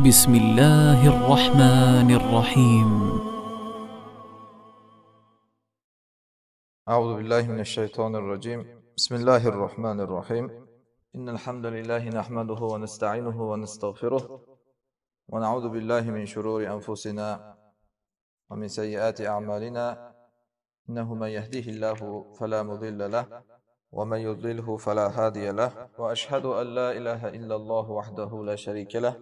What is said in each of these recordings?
بسم الله الرحمن الرحيم أعوذ بالله من الشيطان الرجيم بسم الله الرحمن الرحيم إن الحمد لله نحمده ونستعينه ونستغفره ونعوذ بالله من شرور أنفسنا ومن سيئات أعمالنا إنه من يهديه الله فلا مضل له ومن يضلله فلا هادي له وأشهد أن لا إله إلا الله وحده لا شريك له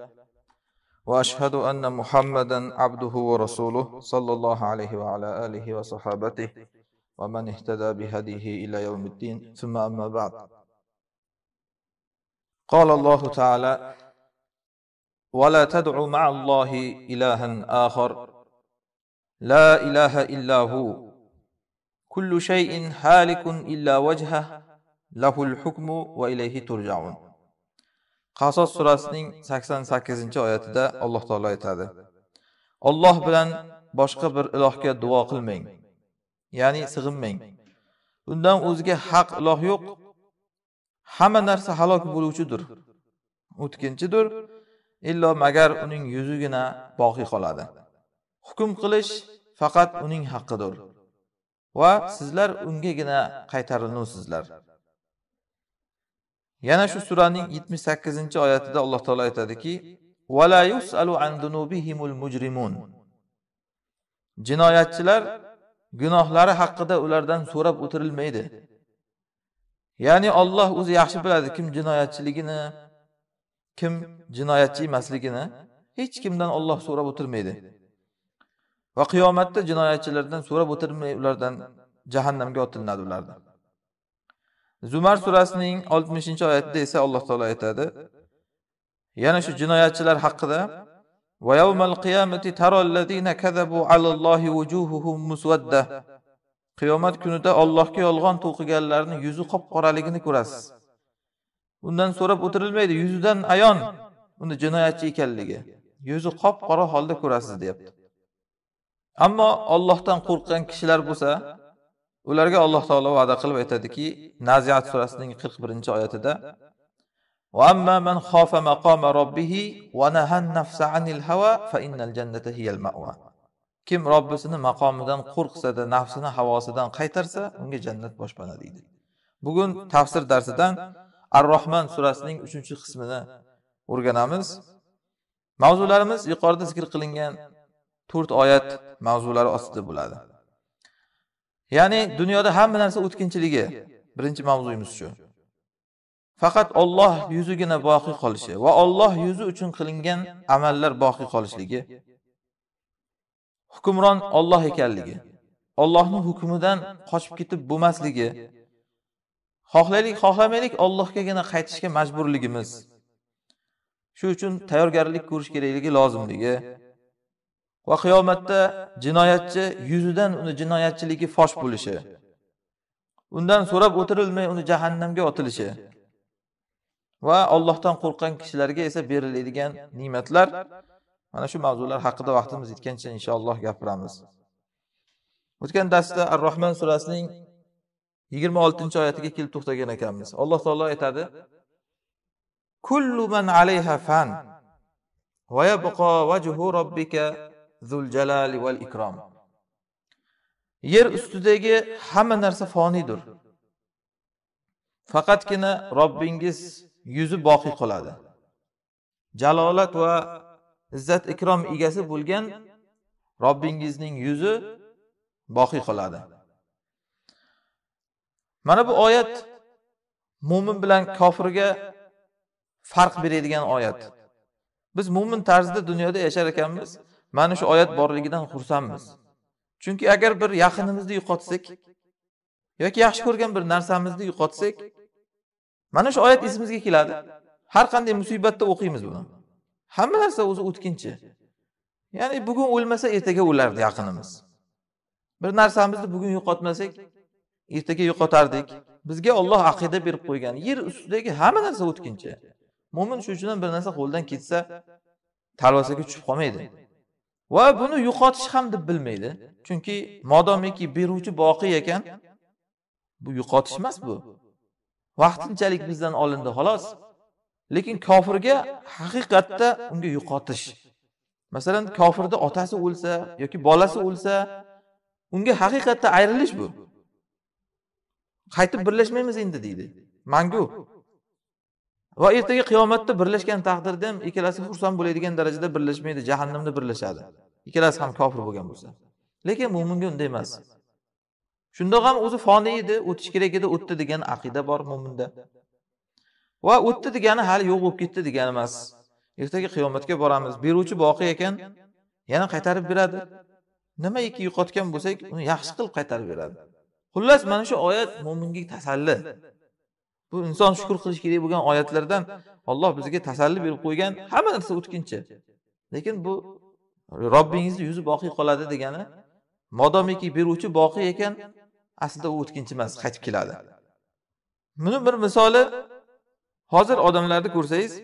واشهد ان محمدا عبده ورسوله صلى الله عليه وعلى اله وصحابته ومن اهتدى بهديه الى يوم الدين ثم اما بعد قال الله تعالى ولا تدع مع الله الها اخر لا اله الا هو كل شيء هالك الا وجهه له الحكم واليه ترجعون qasos surasining sakson sakkizinchi oyatida alloh taolo aytadi olloh bilan boshqa bir ilohga duo qilmang ya'ni sig'inmang undan o'ziga haq iloh yo'q hamma narsa halok bo'luvchidir o'tkinchidir illo magar uning yuzigina boqiy qoladi hukm qilish faqat uning haqqidir va sizlar ungagina qaytariluvsizlar yana shu suraning yetmish sakkizinchi oyatida alloh taolo aytadiki vala yusalu an dunubihimul mujrimun jinoyatchilar gunohlari haqida ulardan so'rab o'tirilmaydi ya'ni olloh o'zi yaxshi biladi kim jinoyatchiligini kim jinoyatchi emasligini hech kimdan olloh so'rab o'tirmaydi va qiyomatda jinoyatchilardan so'rab o'tirmay ulardan jahannamga otilinadi ularni zumar surasining 60 oyatida esa alloh taolo aytadi yana shu jinoyatchilar haqida qiyamati wujuhuhum muswadda qiyomat kunida Allohga yolg'on to'qiganlarni yuzi qop qoraligini ko'rasiz undan so'rab o'tirilmaydi yuzidan ayon uni jinoyatchi ekanligi yuzi qop qora holda ko'rasiz deyapti ammo Allohdan qo'rqqan kishilar bo'lsa ularga alloh taolo va'da qilib aytadiki naziyat surasining qirq birinchi oyatida kim robbisini maqomidan qo'rqsada nafsini havosidan qaytarsa unga jannat boshpana deydi bugun tafsir darsidan ar rohman surasining uchinchi qismini o'rganamiz mavzularimiz yuqorida zikr qilingan to'rt oyat mavzulari ostida bo'ladi ya'ni dunyoda hamma narsa o'tkinchligi birinchi mavzuyimiz shu faqat olloh yuzigina boqiy qolishi va olloh yuzi uchun qilingan amallar boqiy qolishligi hukmron olloh ekanligi ollohni hukmidan qochib ketib bo'lmasligi xohlaylik xohlamaylik ollohgagina qaytishga majburligimiz shu uchun tayyorgarlik ko'rish kerakligi lozimligi va qiyomatda jinoyatchi yuzidan uni jinoyatchiligi fosh bo'lishi undan so'rab o'tirilmay uni jahannamga otilishi va Allohdan qo'rqqan kishilarga esa beriladigan ne'matlar mana shu mavzular haqida vaqtimiz yetgancha inshaalloh gapiramiz o'tgan darsda ar rohman surasining 26 oyatiga kelib to'xtagan ekanmiz alloh taolo aytadi kullu man alayha fan va yabqa wajhu robbika zul jalali val ikrom yer ustidagi hamma narsa foniydir faqatgina robbingiz yuzi boqiy qoladi jalolat va izzat ikrom egasi bo'lgan robbingizning yuzi boqiy qoladi mana bu oyat mo'min bilan kofirga farq beradigan oyat biz mo'min tarzda dunyoda yashar ekanmiz mana shu oyat borligidan xursandmiz chunki agar bir yaqinimizni yo'qotsak yoki yaxshi ko'rgan bir narsamizni yo'qotsak mana shu oyat esimizga keladi har qanday musibatda o'qiymiz buni hamma narsa o'zi o'tkinchi ya'ni bugun o'lmasa ertaga o'lardi yaqinimiz bir narsamizni bugun yo'qotmasak ertaga yo'qotardik bizga olloh aqida berib qo'ygan yer ustidagi hamma narsa o'tkinchi mo'min shu uchun bir narsa qo'ldan ketsa talvasaga tushib qolmaydi va buni yo'qotish ham deb bilmaydi chunki modomiki beruvchi boqiy ekan bu yo'qotish emas bu vaqtinchalik bizdan olindi xolos lekin kofirga haqiqatda unga yo'qotish masalan kofirni otasi o'lsa yoki bolasi o'lsa unga haqiqatda ayrilish bu qaytib birlashmaymiz endi deydi mangu va ertaga qiyomatda birlashgan taqdirda ham ikkalasi xursand bo'ladigan darajada birlashmaydi jahannamda birlashadi ikkalasi ham kofir bo'lgan bo'lsa lekin mo'minga unday emas shundoq ham o'zi foniy edi o'tish kerak edi o'tdi degan aqida bor mo'minda va o'tdi degani hali yo'q bo'lib ketdi degani emas ertaga qiyomatga boramiz beruvchi boqiy ekan yana qaytarib beradi nimaiki yo'qotgan bo'lsak uni yaxshi qilib qaytarib beradi xullas mana shu oyat mo'minga tasalli bu inson shukur qilish kerak bo'lgan oyatlardan olloh bizga tasalli berib qo'ygan hamma narsa o'tkinchi lekin bu robbingizni yuzi boqiy qoladi degani modomiki beruvchi boqiy ekan aslida u o'tkinchi emas qaytib keladi buni bir misoli hozir odamlarni ko'rsangiz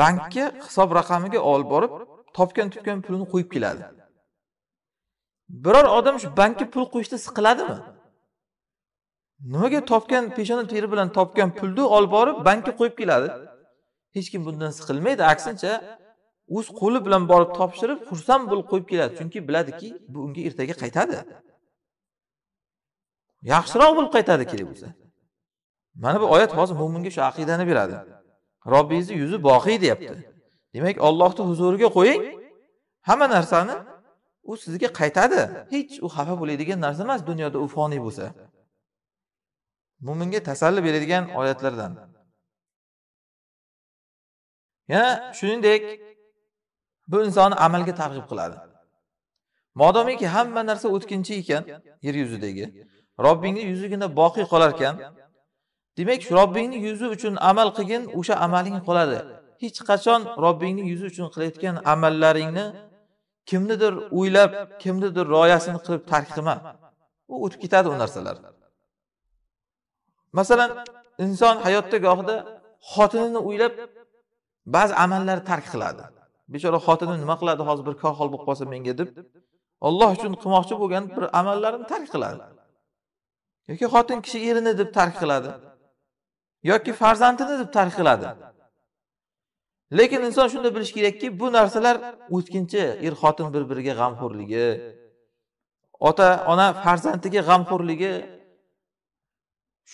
bankka hisob raqamiga olib borib topgan tutgan pulini qo'yib keladi biror odam shu bankka pul qo'yishda siqiladimi nimaga topgan peshona teri bilan topgan pulni olib borib bankka qo'yib keladi hech kim bundan siqilmaydi aksincha o'z qo'li bilan borib topshirib xursand bo'lib qo'yib keladi chunki biladiki bu unga ertaga qaytadi yaxshiroq bo'lib qaytadi kerak bo'lsa mana bu oyat hozir mo'minga shu aqidani beradi robbingizni yuzi boqiy deyapti demak ollohni huzuriga qo'ying hamma narsani u sizga qaytadi hech u xafa bo'ladigan narsa emas dunyoda u foniy bo'lsa mo'minga tasalli beradigan oyatlardan yana shuningdek bu insonni amalga targ'ib qiladi modomiki hamma narsa o'tkinchi ekan yer yuzidagi robbingni yuzigina boqiy qolar ekan demak robbingni yuzi uchun amal qilgin o'sha amaling qoladi hech qachon robbingni yuzi uchun qilayotgan amallaringni kimnidir o'ylab kimnidir rioyasini qilib tark qilma u o'tib ketadi u narsalar masalan inson hayotda gohida xotinini o'ylab ba'zi amallarni tark qiladi bechora xotinim nima qiladi hozir bir kohil bo'lib qolsa menga deb olloh uchun qilmoqchi bo'lgan bir amallarini tark qiladi yoki xotin kishi erini deb tark qiladi yoki farzandini deb tark qiladi lekin inson shunda bilishi kerakki bu narsalar o'tkinchi er xotin bir biriga g'amxo'rligi ota ona farzandiga g'amxo'rligi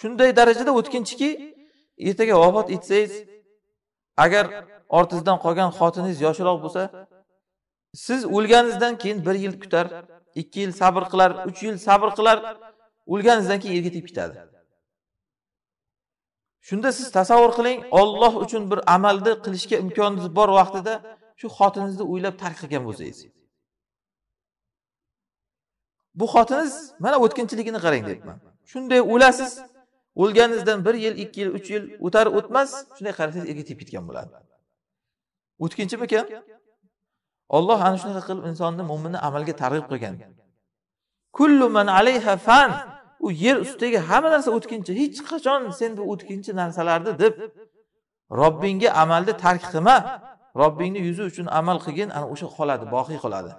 shunday darajada o'tkinchiki ertaga vafot etsangiz agar ortingizdan qolgan xotiningiz yoshroq bo'lsa siz o'lganingizdan keyin bir yil kutar ikki yil sabr qilar uch yil sabr qilar o'lganingizdan keyin yerga tegib ketadi shunda siz tasavvur qiling olloh uchun bir amalni qilishga imkoningiz bor vaqtida shu xotiningizni o'ylab tark qilgan bo'lsangiz bu xotiniz mana o'tkinchiligini qarang deyapman shunday o'lasiz o'lganingizdan bir yil ikki yil uch yil o'tar o'tmas shunday qarasangiz erga tegib ketgan bo'ladi o'tkinchimikan olloh ana shunaqa qilib insonni mo'minni amalga targ'ib qilgan kullu man alayha fan u yer ustidagi hamma narsa o'tkinchi hech qachon sen bu o'tkinchi narsalarni deb robbingga amalni tark qilma robbingni yuzi uchun amal qilgin ana o'sha qoladi boqiy qoladi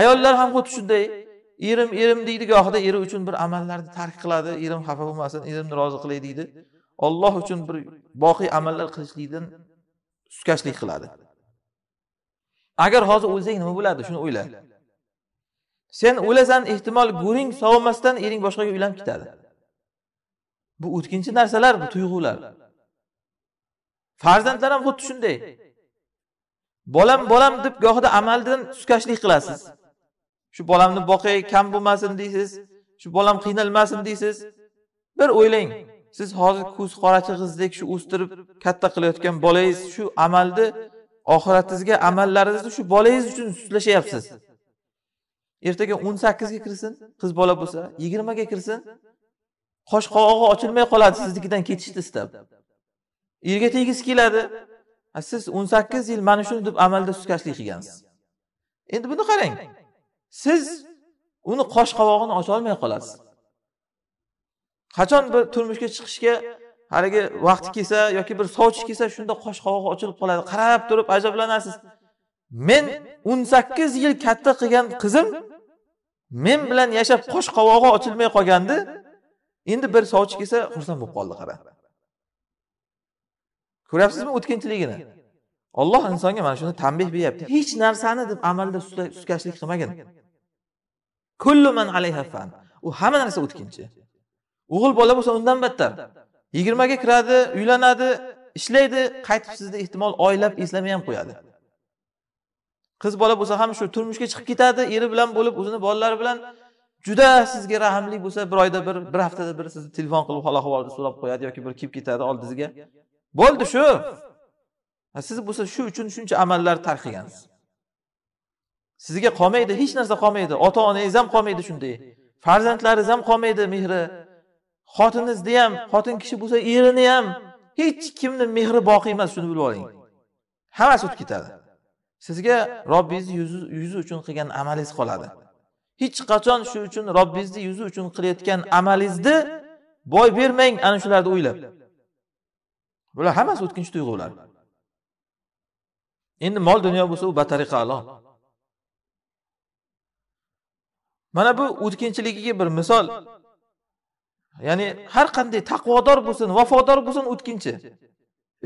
ayollar ham xuddi shunday erim erim deydi gohida eri uchun bir amallarni tark qiladi erim xafa bo'lmasin erimni rozi qilay deydi olloh uchun bir boqiy amallar qilishlikdan sukashlik qiladi agar hozir o'lsang nima bo'ladi shuni o'yla sen o'lasan ehtimol go'ring sovimasdan ering boshqaga uylanib ketadi bu o'tkinchi narsalar bu tuyg'ular farzandlar ham xuddi shunday bolam bolam deb gohida amaldan sukashlik qilasiz shu bolamni boqay kam bo'lmasin deysiz shu bolam qiynalmasin deysiz bir o'ylang siz hozir ko'z qorachi qizdek shu o'stirib katta qilayotgan bolangiz shu amalni oxiratingizga amallaringizni shu bolangiz uchun sustlashyapsiz ertaga o'n sakkizga kirsin qiz bola bo'lsa yigirmaga kirsin qosh qovog'i ochilmay qoladi siznikidan ketishni istab yerga tegisi keladi siz o'n sakkiz yil mana shuni deb amalda sustkashlik qilgansiz endi buni qarang siz uni qosh qovog'ini ocholmay qolasiz qachon bir turmushga chiqishga haligi vaqti kelsa yoki bir sovchi kelsa shunda qosh qovog'i ochilib qoladi qarab turib ajablanasiz men o'n sakkiz yil katta qilgan qizim men bilan yashab qosh qovog'i ochilmay qolgandi endi bir sovchi kelsa xursand bo'lib qoldi qara ko'ryapsizmi o'tkinchiligini olloh insonga mana shuni tanbeh beryapti hech narsani deb amalda sustkashlik qilmagin u hamma narsa o'tkinchi o'g'il bola bo'lsa undan battar yigirmaga kiradi uylanadi ishlaydi qaytib sizni ehtimol oylab eslamay ham qo'yadi qiz bola bo'lsa ham shu turmushga chiqib ketadi eri bilan bo'lib o'zini bolalari bilan juda sizga rahmli bo'lsa bir oyda bir bir haftada bir sizni telefon qilib hol ahvolni so'rab qo'yadi yoki bir kelib ketadi oldingizga bo'ldi shu siz bo'lsa shu uchun shuncha amallar tark qilgansiz sizga qolmaydi hech narsa qolmaydi ota onangiz ham qolmaydi shunday farzandlaringiz ham qolmaydi mehri xotiningizni ham xotin kishi bo'lsa erini ham hech kimni mehri boqiy emas shuni bilib oling hammasi o'tib ketadi sizga robbingizni yuzi uchun qilgan amalingiz qoladi hech qachon shu uchun robbingizni yuzi uchun qilayotgan amalingizni boy bermang ana shularni o'ylab bular hammasi o'tkinchi tuyg'u ular endi mol dunyo bo'lsa u batariqa alo mana bu o'tkinchiligiga bir misol ya'ni har qanday taqvodor bo'lsin vafodor bo'lsin o'tkinchi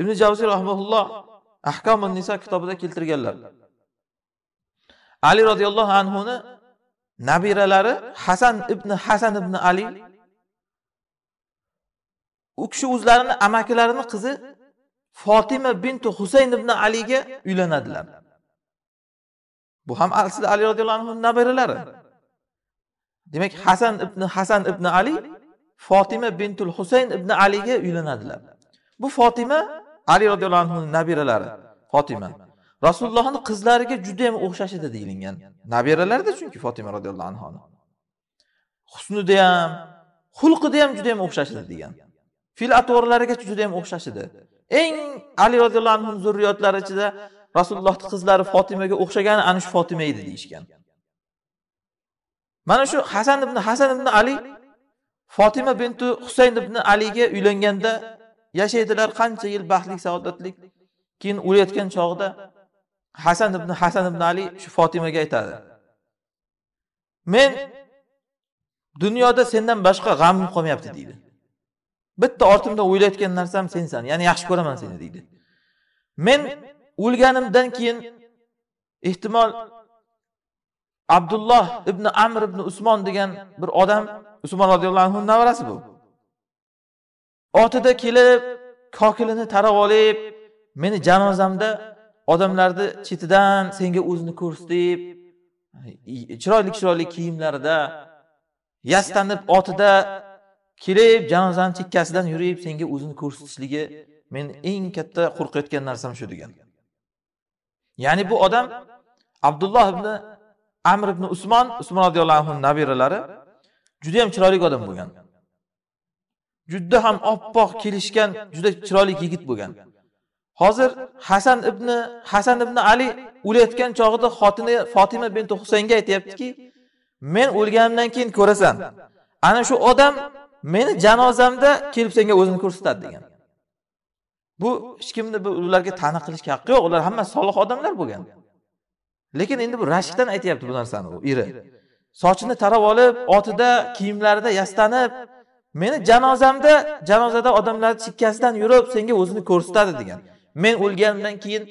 ibn javziy rahmaulloh ahkomi niso kitobida keltirganlar ali roziyallohu anhuni nabiralari hasan ibn hasan ibn ali u kishi o'zlarini amakilarini qizi fotima bintu husayn ibn aliga uylanadilar bu ham aslida ali roziyallohu anhu nabiralari demak hasan ibn hasan ibn ali fotima bintul husayn ibn aliga uylanadilar bu fotima ali roziyallohu anhuni nabiralari fotima rasulullohni qizlariga judayam o'xshash edi deyilgan nabiralarda chunki fotima roziyallohu anhuni husnida ham xulqida ham judayam o'xshash edi degan fe'l juda judayam o'xshash edi eng ali roziyallohu anhu zurriyotlari ichida rasulullohni qizlari fotimaga o'xshagani ana shu fotima edi deyishgan mana shu hasan ibn hasan ibn ali fotima bintu husayn ibn aliga uylanganda yashaydilar qancha yil baxtli saodatlik keyin o'layotgan chog'ida hasan ibn hasan ibn ali shu fotimaga aytadi men dunyoda sendan boshqa g'amim qolmayapti deydi bitta ortimdan o'ylayotgan narsam sensan ya'ni yaxshi ko'raman seni deydi men o'lganimdan keyin ehtimol abdulloh ibn amr ibn usmon degan bir odam usmon roziyallohu anhu nevarasi bu otida kelib kokilini tarab olib meni janozamda odamlarni chetidan senga o'zini ko'rsatib chiroyli chiroyli kiyimlarida yastanib otida kelib janozani chekkasidan yurib senga o'zini ko'rsatishligi meni eng katta qo'rqayotgan narsam shu degan ya'ni bu odam abdulloh ibn amr ibn usmon usmon roziyallohu anhu nabiralari juda ham chiroyli odam bo'lgan juda ham oppoq kelishgan juda chiroyli yigit bo'lgan hozir hasan ibn hasan ibn ali o'layotgan chog'ida xotini fotima bin husaynga aytyaptiki men o'lganimdan keyin ko'rasan ana shu odam meni janozamda kelib senga o'zini ko'rsatadi degan bu hech kimni ularga ta'na qilishga haqqi yo'q ular hammasi solih odamlar bo'lgan lekin endi bu rashkdan aytyapti bu narsani u eri sochini tarab olib otida kiyimlarida yastanib meni janozamda janozada odamlar chekkasidan yurib senga o'zini ko'rsatadi degan men o'lganimdan keyin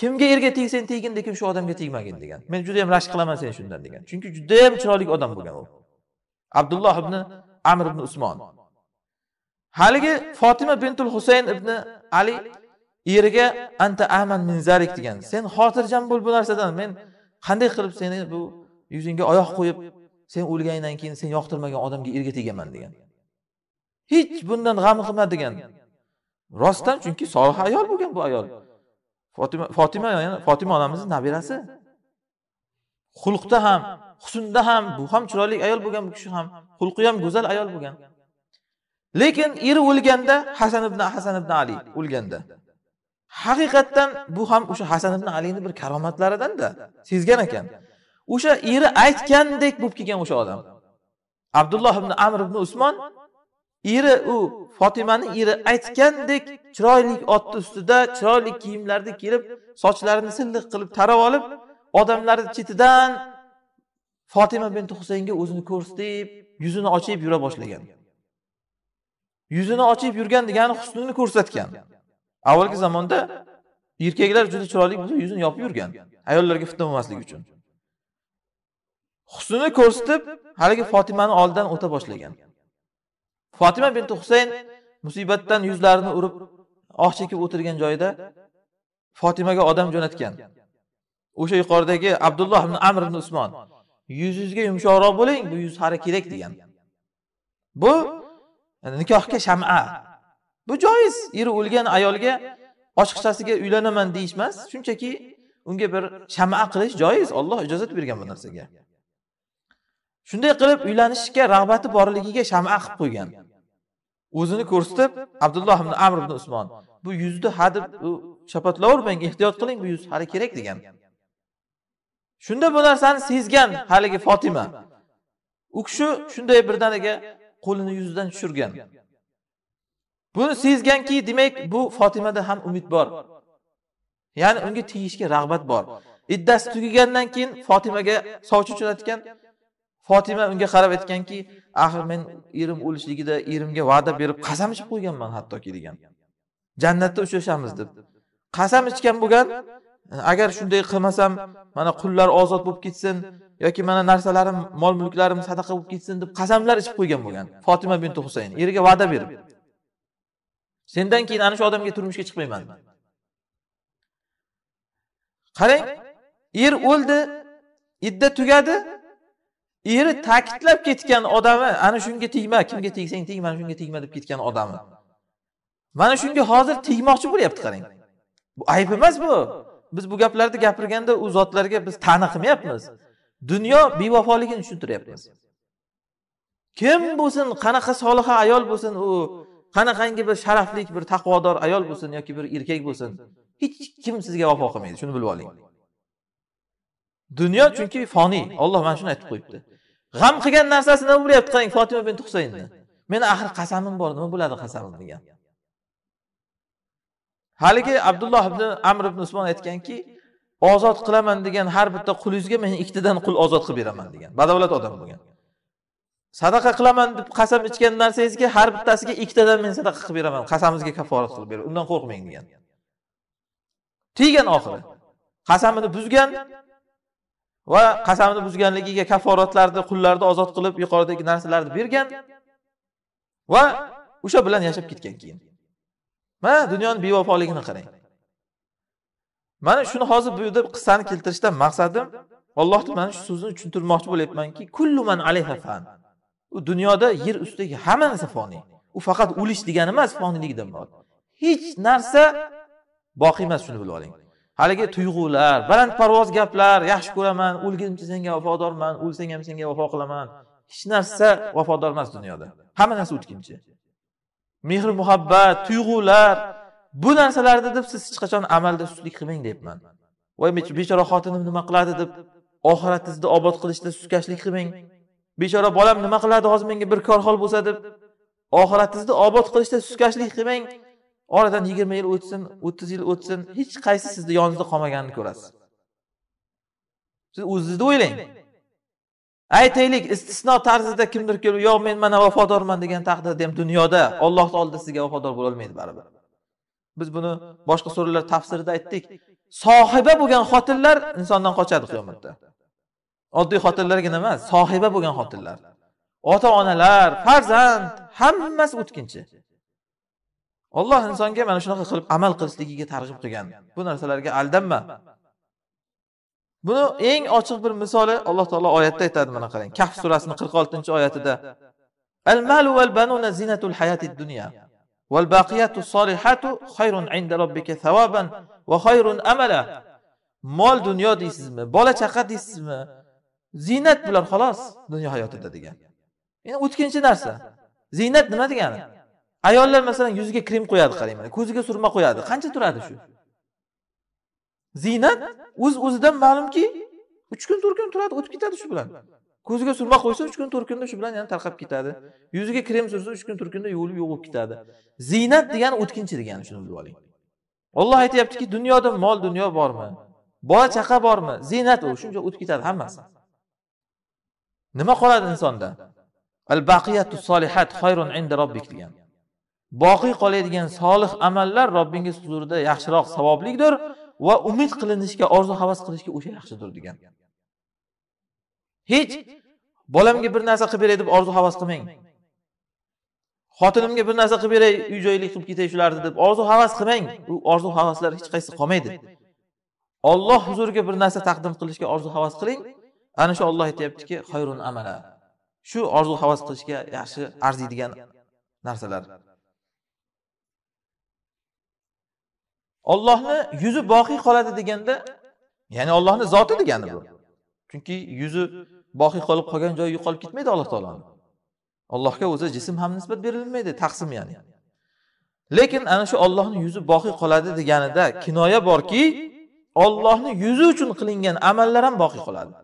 kimga erga tegsang tegin lekin shu odamga tegmagin degan men juda yam rashk qilaman seni shundan degan chunki judayam chiroyli odam bo'lgan u abdulloh ibn amr ibn usmon haligi fotima bintul husayn ibn ali eriga anta aman min zarik degan sen xotirjam bo'l bu narsadan men qanday qilib seni bu yuzingga oyoq qo'yib sen o'lgandan keyin sen yoqtirmagan odamga erga tegaman degan hech bundan g'am qilma degan rostdan chunki solih ayol bo'lgan bu ayol fotima fotima fotima onamizni nabirasi xulqda ham husnda ham bu ham chiroyli ayol bo'lgan bu kishi ham xulqi ham go'zal ayol bo'lgan lekin eri o'lganda hasan ibn hasan ibn ali o'lganda haqiqatdan bu ham o'sha hasan ibn alini bir karomatlaridanda sezgan ekan o'sha eri aytgandek bo'lib kelgan o'sha odam abdulloh ibn amr ibn usmon eri u fotimani eri aytgandek chiroyli otni ustida chiroyli kiyimlarda kelib sochlarini silliq qilib tarab olib odamlarni chetidan fotima bin husaynga o'zini ko'rsatib yuzini ochib yura boshlagan yuzini ochib yurgan degani husnini ko'rsatgan avvalgi zamonda erkaklar juda chiroyli bo'lsa yuzini yopib yurgan ayollarga fitna bo'lmasligi uchun husnini ko'rsatib haligi fotimani oldidan o'ta boshlagan fotima bin husayn musibatdan yuzlarini urib oh chekib o'tirgan joyida fotimaga odam jo'natgan o'sha yuqoridagi abdulloh ibn amr ibn usmon yuzingizga yumshoqroq bo'ling bu yuz hali kerak degan bu nikohga shama bu joiz eri o'lgan ayolga oshiqchasiga uylanaman deyish emas shunchaki unga bir shama qilish joiz olloh ijozat bergan bu narsaga shunday qilib uylanishga rag'bati borligiga shama qilib qo'ygan o'zini ko'rsatib abdulloh ibn amr ibn usmon bu yuzni hadeb shapatlavermang ehtiyot qiling bu yuz hali kerak degan shunda bu narsani sezgan haligi fotima u kishi shunday birdaniga qo'lini yuzidan tushirgan buni sezganki demak bu fotimada ham umid bor ya'ni unga tegishga rag'bat bor iddasi tugagandan keyin fotimaga sovchi jo'natgan fotima unga qarab aytganki axir men erim o'lishligida erimga va'da berib qasam ichib qo'yganman hattoki degan jannatda uchrashamiz deb qasam ichgan bo'lgan agar shunday qilmasam mana qullar ozod bo'lib ketsin yoki mana narsalarim mol mulklarim sadaqa bo'lib ketsin deb qasamlar ichib qo'ygan bo'lgan fotima bin husayn eriga va'da berib sendan keyin ana shu odamga turmushga chiqmayman qarang er o'ldi idda tugadi eri ta'kidlab ketgan odami ana shunga tegma kimga tegsang teg mana shunga tegma deb ketgan odami mana shunga hozir tegmoqchi bo'lyapti qarang bu ayb emas bu biz bu gaplarni gapirganda u zotlarga biz ta'na qilmayapmiz dunyo bevafoligini tushuntiryapmiz kim bo'lsin qanaqa soliha ayol bo'lsin u qanaqangi bir sharafli bir taqvodor ayol bo'lsin yoki bir erkak bo'lsin hech kim sizga vafo qilmaydi shuni bilib oling dunyo chunki foniy olloh mana shuni aytib qo'yibdi g'am qilgan narsasi nima bo'lyapti qarang fotima bin husaynni meni axir qasamim bor nima bo'ladi qasamim degan haligi abdulloh ibn amr ibn usmon aytganki ozod qilaman degan har bitta qulingizga men ikkitadan qul ozod qilib beraman degan badavlat odam bo'lgan sadaqa qilaman deb qasam ichgan narsangizga har bittasiga ikkitadan men sadaqa qilib beraman qasamimizga kaforat qilib beraman undan qo'rqmang degan tiygan oxiri qasamini buzgan va qasamini buzganligiga kaforatlarni qullarni ozod qilib yuqoridagi narsalarni bergan va o'sha bilan yashab ketgan keyin mana dunyoni bevafoligini qarang mana shuni hozir bu yerda qissani keltirishdan maqsadim ollohni mana shu so'zini tushuntirmoqchi bo'lyapmanki kullu man alayha fan dunyoda yer ustidagi hamma narsa foniy u faqat o'lish degani emas foniylikdan bor hech narsa boqiy emas shuni bilib oling haligi tuyg'ular balandparvoz gaplar yaxshi ko'raman o'lgunimcha senga vafodorman o'lsang ham senga vafo qilaman hech narsa vafodor emas dunyoda hamma narsa o'tkinchi mehr muhabbat tuyg'ular bu narsalarni deb siz hech qachon amalda sustlik qilmang deyapman voy bechora xotinim nima qiladi deb oxiratingizni obod qilishda sustkashlik qilmang bechora bolam nima qiladi hozir menga bir korxol bo'lsa deb oxiratingizni obod qilishda suskashlik qilmang oradan yigirma yil o'tsin o'ttiz yil o'tsin hech qaysi sizni yoningizda qolmaganini ko'rasiz siz o'zingizni o'ylang aytaylik istisno tarzida kimdir kelib yo'q men mana vafodorman degan taqdirda ham dunyoda ollohni oldida sizga vafodor bo'lolmaydi baribir biz buni boshqa suralar tafsirida aytdik sohiba bo'lgan xotinlar insondan qochadi qiyomatda oddiy xotinlargina emas sohiba bo'lgan xotinlar ota onalar farzand hammasi o'tkinchi olloh insonga mana shunaqa qilib amal qilishligiga targ'ib qilgan bu narsalarga aldanma buni eng ochiq bir misoli alloh taolo oyatda aytadi mana qarang kaf surasini qirq oltinchi oyatida al malu val banuna zinatul hayatid dunya val baqiyatu solihatu khayrun inda robbika thawaban va khayrun amala mol dunyo deysizmi bola chaqa deysizmi ziynat bular xolos dunyo hayotida degan endi o'tkinchi narsa ziynat nima degani ayollar masalan yuziga krem qo'yadi qarang mana ko'ziga surma qo'yadi qancha turadi shu ziynat o'z o'zidan ma'lumki uch kun to'rt kun turadi o'tib ketadi shu bilan ko'ziga surma qo'ysa uch kun to'rt kunda shu bilan yana tarqab ketadi yuziga krem sursa uch kun to'rt kunda yuvilib yo'q bo'lib ketadi ziynat degani o'tkinchi degani shuni bilib oling olloh aytyaptiki dunyoda mol dunyo bormi bola chaqa bormi ziynat u shuncha o'tib ketadi hammasi nima qoladi insonda al baqiyatu solihat xayrun inda robbik degan boqiy qoladigan solih amallar robbingiz huzurida yaxshiroq savoblikdir va umid qilinishga orzu havas qilishga o'sha yaxshidir degan hech bolamga bir narsa qilib beray deb orzu havas qilmang xotinimga bir narsa qilib beray uy joylik qilib ketay shularni deb orzu havas qilmang u orzu havaslar hech qaysi qolmaydi olloh huzuriga bir narsa taqdim qilishga orzu havas qiling ana shu olloh aytyaptiki xayrun amala shu orzu havas qilishga yaxshi arziydigan narsalar ollohni yuzi boqiy qoladi deganda ya'ni ollohni zoti degani bu chunki yuzi boqiy qolib qolgan joyi yo'qolib ketmaydi alloh taoloni allohga o'zi jism ham nisbat berilmaydi taqsim ya'ni lekin ana shu ollohni yuzi boqiy qoladi deganida kinoya borki ollohni yuzi uchun qilingan amallar ham boqiy qoladi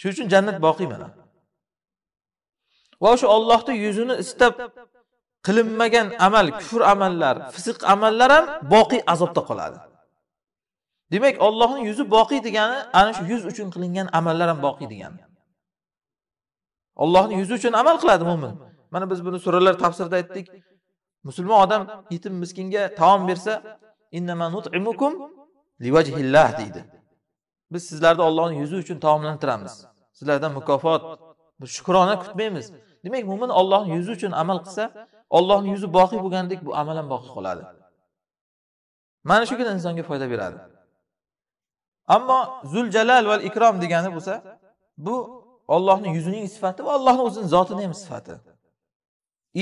shuning uchun jannat boqiy mana va o'sha ollohni yuzini istab qilinmagan amal kufr amallar fisq amallar ham boqiy azobda qoladi demak ollohni yuzi boqiy degani ana shu yuz uchun qilingan amallar ham boqiy degani ollohni yuzi uchun amal qiladi mo'min mana biz buni suralar tafsirida aytdik musulmon odam yetim miskinga taom bersa deydi biz sizlarni ollohni yuzi uchun taomlantiramiz sizlardan mukofot shukrona kutmaymiz demak mo'min ollohni yuzi uchun amal qilsa ollohni yuzi boqiy bo'lgandek bu amal ham boqiy qoladi mana shugina insonga foyda beradi ammo zul jalal va ikrom degani bo'lsa bu ollohni yuzining sifati va ollohni o'zini zotini ham sifati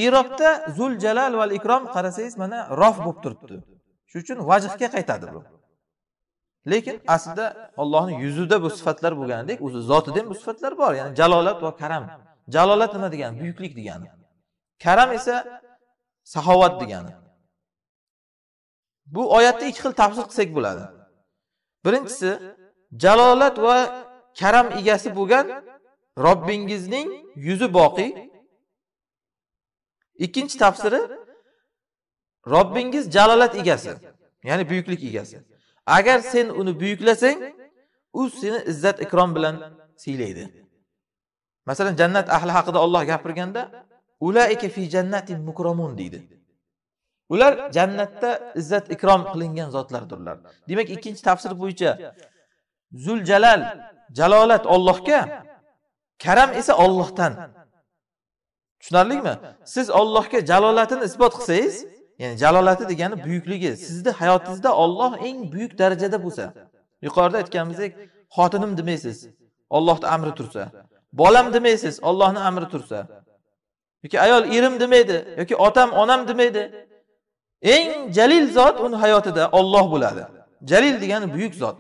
irobda zul jalal va ikrom qarasangiz mana rof bo'lib turibdi shuning uchun vajhga qaytadi bu lekin aslida Allohning yuzida bu sifatlar bo'lganidek o'zi zotida ham bu sifatlar bor ya'ni jalolat va karam jalolat nima degani buyuklik degani karam esa saxovat degani bu oyatni ikki xil tafsir qilsak bo'ladi birinchisi jalolat va karam egasi bo'lgan robbingizning yuzi boqiy ikkinchi tafsiri robbingiz jalolat egasi ya'ni buyuklik egasi agar sen uni buyuklasang u seni izzat ikrom bilan siylaydi masalan jannat ahli haqida olloh gapirganda ulaika fi jannatin mukromun deydi ular jannatda izzat ikrom qilingan zotlardirlar demak ikkinchi tafsir bo'yicha zul jalal jalolat ollohga karam esa ollohdan tushunarlimi siz ollohga jalolatini isbot qilsangiz ya'ni jalolati degani buyukligi sizni hayotingizda olloh eng buyuk darajada bo'lsa yuqorida aytganimizdek xotinim demaysiz ollohni amri tursa bolam demaysiz ollohni amri tursa yoki ayol erim demaydi yoki otam onam demaydi eng jalil zot uni hayotida olloh bo'ladi jalil degani buyuk zot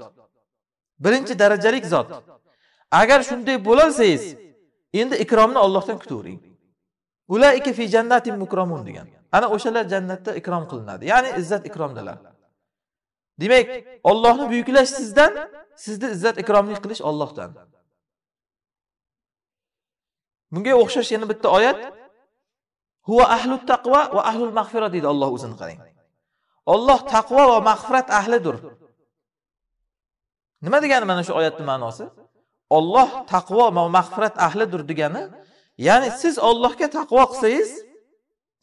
birinchi darajalik zot agar shunday bo'lolsangiz endi ikromni ollohdan kutavering ulaika fi jannatin mukromun degan ana o'shalar jannatda ikrom qilinadi ya'ni izzat ikromdalar demak ollohni buyuklash sizdan sizni izzat ikromlik qilish ollohdan bunga o'xshash yana bitta oyat huva ahlu taqvo va ahlul mag'firat deydi olloh o'zini qarang olloh taqvo va mag'firat ahlidir nima degani mana shu oyatni ma'nosi olloh taqvo va mag'firat ahlidir degani ya'ni siz ollohga taqvo qilsangiz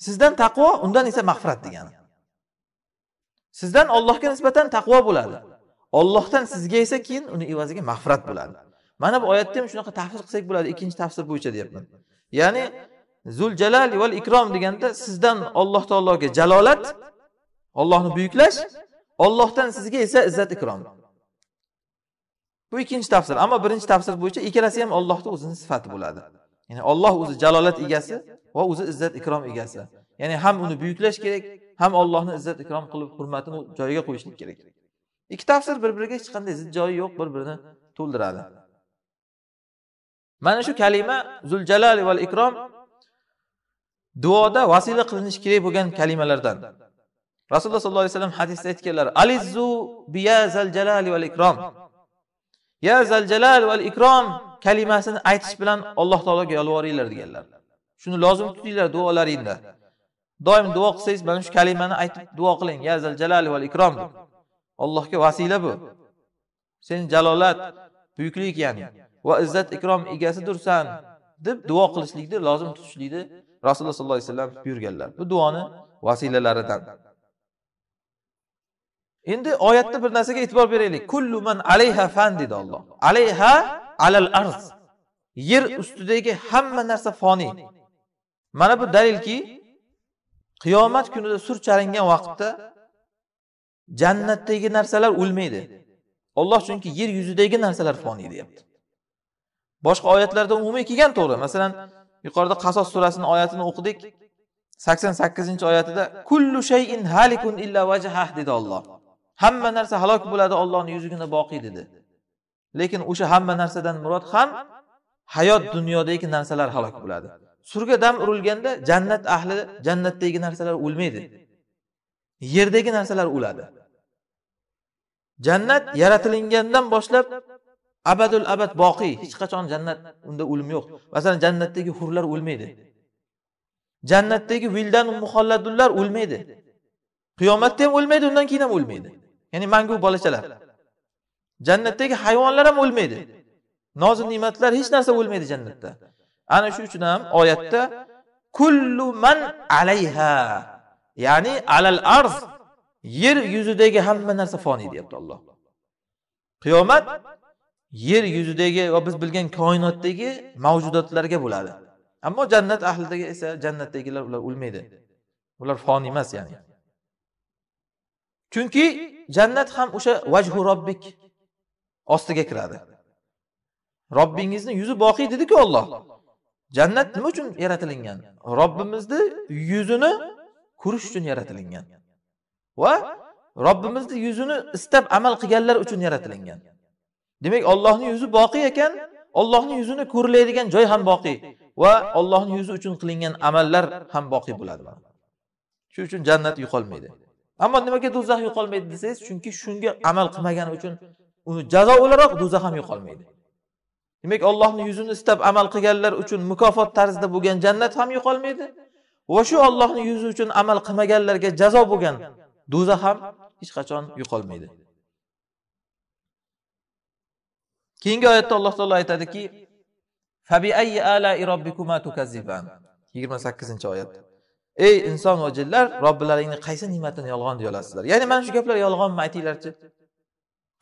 sizdan taqvo undan esa mag'firat degani sizdan ollohga nisbatan taqvo bo'ladi ollohdan sizga esa keyin uni evaziga mag'firat bo'ladi mana bu oyatni ham shunaqa tafsir qilsak bo'ladi ikkinchi tafsir bo'yicha deyapman ya'ni zul jalal val ikrom deganda sizdan olloh taologa jalolat ollohni buyuklash ollohdan sizga esa izzat ikrom bu ikkinchi tafsir ammo birinchi tafsir bo'yicha ikkalasi ham ollohni o'zini sifati bo'ladi ya'ni olloh o'zi jalolat egasi va o'zi izzat ikrom egasi ya'ni ham uni buyuklash kerak ham ollohni izzat ikrom qilib hurmatini joyiga qo'yishlik kerak ikki tafsir bir biriga hech qanday zid joyi yo'q bir birini to'ldiradi mana shu kalima zul jalali val ikrom duoda vasila qilinishi kerak bo'lgan kalimalardan rasululloh sollallohu alayhi vasallam hadisda aytganlar alizu biya zal jalali val ikrom ya zal jalal val ikrom kalimasini aytish bilan alloh taologa yolvoringlar deganlar shuni lozim tutinglar duolaringda doim duo qilsangiz mana shu kalimani aytib duo qiling ya zal jalali val ikrom allohga vasila bu sen jalolat buyuklik ya'ni va izzat ikrom egasidursan deb duo qilishlikni lozim tutishlikni rasululloh sollallohu alayhi vasallam buyurganlar bu duoni vasilalaridan endi oyatda bir narsaga e'tibor beraylik kullu man alayha fan dedi olloh alayha alal arz yer ustidagi hamma narsa foniy mana bu dalilki qiyomat kunida sur chalingan vaqtda jannatdagi narsalar o'lmaydi olloh chunki yer yuzidagi narsalar foniy deyapti boshqa oyatlarda umumiy kelgan to'g'ri masalan yuqorida qasos surasini oyatini o'qidik sakson sakkizinchi oyatida kullu shayin halikun illa vajhah dedi olloh hamma narsa halok bo'ladi ollohni yuzigina boqiy dedi lekin o'sha hamma narsadan murod ham hayot dunyodagi narsalar halok bo'ladi surga dam urilganda jannat ahli jannatdagi narsalar o'lmaydi yerdagi narsalar o'ladi jannat yaratilingandan boshlab abadul abad boqiy hech qachon jannat unda o'lim yo'q masalan jannatdagi hurlar o'lmaydi jannatdagi vildan muhalladullar o'lmaydi qiyomatda ham o'lmaydi undan keyin ham o'lmaydi ya'ni mangu bolachalar jannatdagi hayvonlar ham o'lmaydi nozi ne'matlar hech narsa o'lmaydi jannatda ana shu uchun ham oyatda kullu man alayha ya'ni alal arz yer yuzidagi hamma narsa foniy deyapti olloh qiyomat yer yuzidagi va biz bilgan koinotdagi mavjudotlarga bo'ladi ammo jannat ahlidagi esa jannatdagilar ular o'lmaydi ular foniy emas ya'ni chunki jannat ham o'sha vajhu robbik ostiga kiradi robbingizni yuzi boqiy dediku olloh jannat nima uchun yaratilingan robbimizni yuzini ko'rish uchun yaratilingan va robbimizni yuzini istab amal qilganlar uchun yaratilingan demak ollohni yuzi boqiy ekan ollohni yuzini ko'riladigan joy ham boqiy va ollohni yuzi uchun qilingan amallar ham boqiy bo'ladi shuning uchun jannat yo'qolmaydi ammo nimaga do'zax yo'qolmaydi desangiz chunki shunga amal qilmagani uchun uni jazo o'laroq do'zax ham yo'qolmaydi demak ollohni yuzini istab amal qilganlar uchun mukofot tarzida bo'lgan jannat ham yo'qolmaydi va shu ollohni yuzi uchun amal qilmaganlarga jazo bo'lgan do'zax ham hech qachon yo'qolmaydi keyingi oyatda alloh taolo aytadiki yigirma sakkizinchi oyat ey inson va jinlar robbilaringni qaysi ne'matini yolg'on deya olasizlar ya'ni mana shu gaplar yolg'onmi aytinglarchi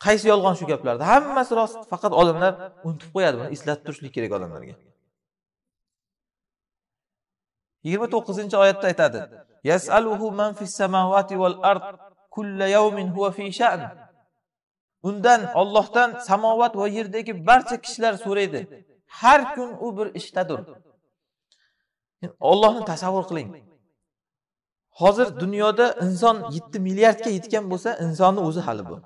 qaysi yolg'on shu gaplarda hammasi rost faqat odamlar unutib qo'yadi buni eslatib turishlik kerak odamlarga yigirma to'qqizinchi oyatda aytadi yasaluhu man fis samawati ard yawmin huwa fi sha'n undan Allohdan samovat va yerdagi barcha kishilar so'raydi har kun u bir ishdadir Allohni tasavvur qiling hozir dunyoda inson 7 milliardga yetgan bo'lsa insonni o'zi hali bu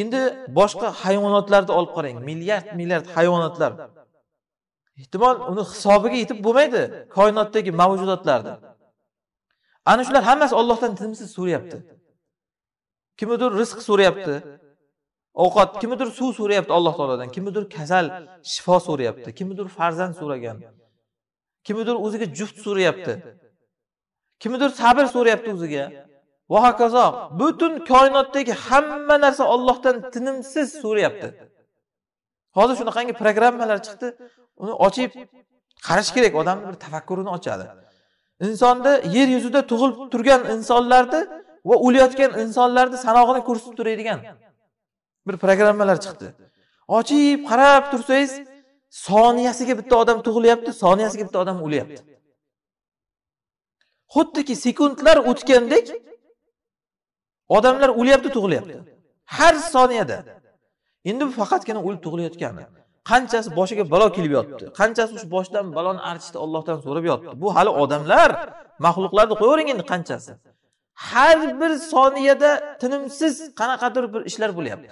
endi boshqa hayvonotlarni olib qarang milliard milliard hayvonotlar ehtimol uni hisobiga yetib bo'lmaydi koinotdagi mavjudotlarni ana shular hammasi ollohdan tinimsiz so'rayapti kimnidir rizq so'rayapti ovqat kimnidir suv so'rayapti alloh taolodan kimnidir kasal shifo so'rayapti kimnidir farzand so'ragan kimnidir o'ziga juft so'rayapti kimnidir sabr so'rayapti o'ziga va hokazo butun koinotdagi hamma narsa ollohdan tinimsiz so'rayapti hozir shunaqangi programmalar chiqdi uni ochib qarash kerak odamni bir tafakkurini ochadi insonni yer yuzida tug'ilib turgan insonlarni va o'layotgan insonlarni sanog'ini ko'rsatib turadigan bir programmalar chiqdi ochib qarab tursangiz soniyasiga bitta odam tug'ilyapti soniyasiga bitta odam o'lyapti xuddiki sekundlar o'tgandek odamlar o'lyapti tug'ilyapti har soniyada endi bu faqatgina o'lib tug'ilayotgani qanchasi boshiga balo kelib yotibdi qanchasi shu boshidan baloni archishni ollohdan so'rab yotibdi bu hali odamlar maxluqlarni qo'yavering endi qanchasi har bir soniyada tinimsiz qanaqadir bir ishlar bo'lyapti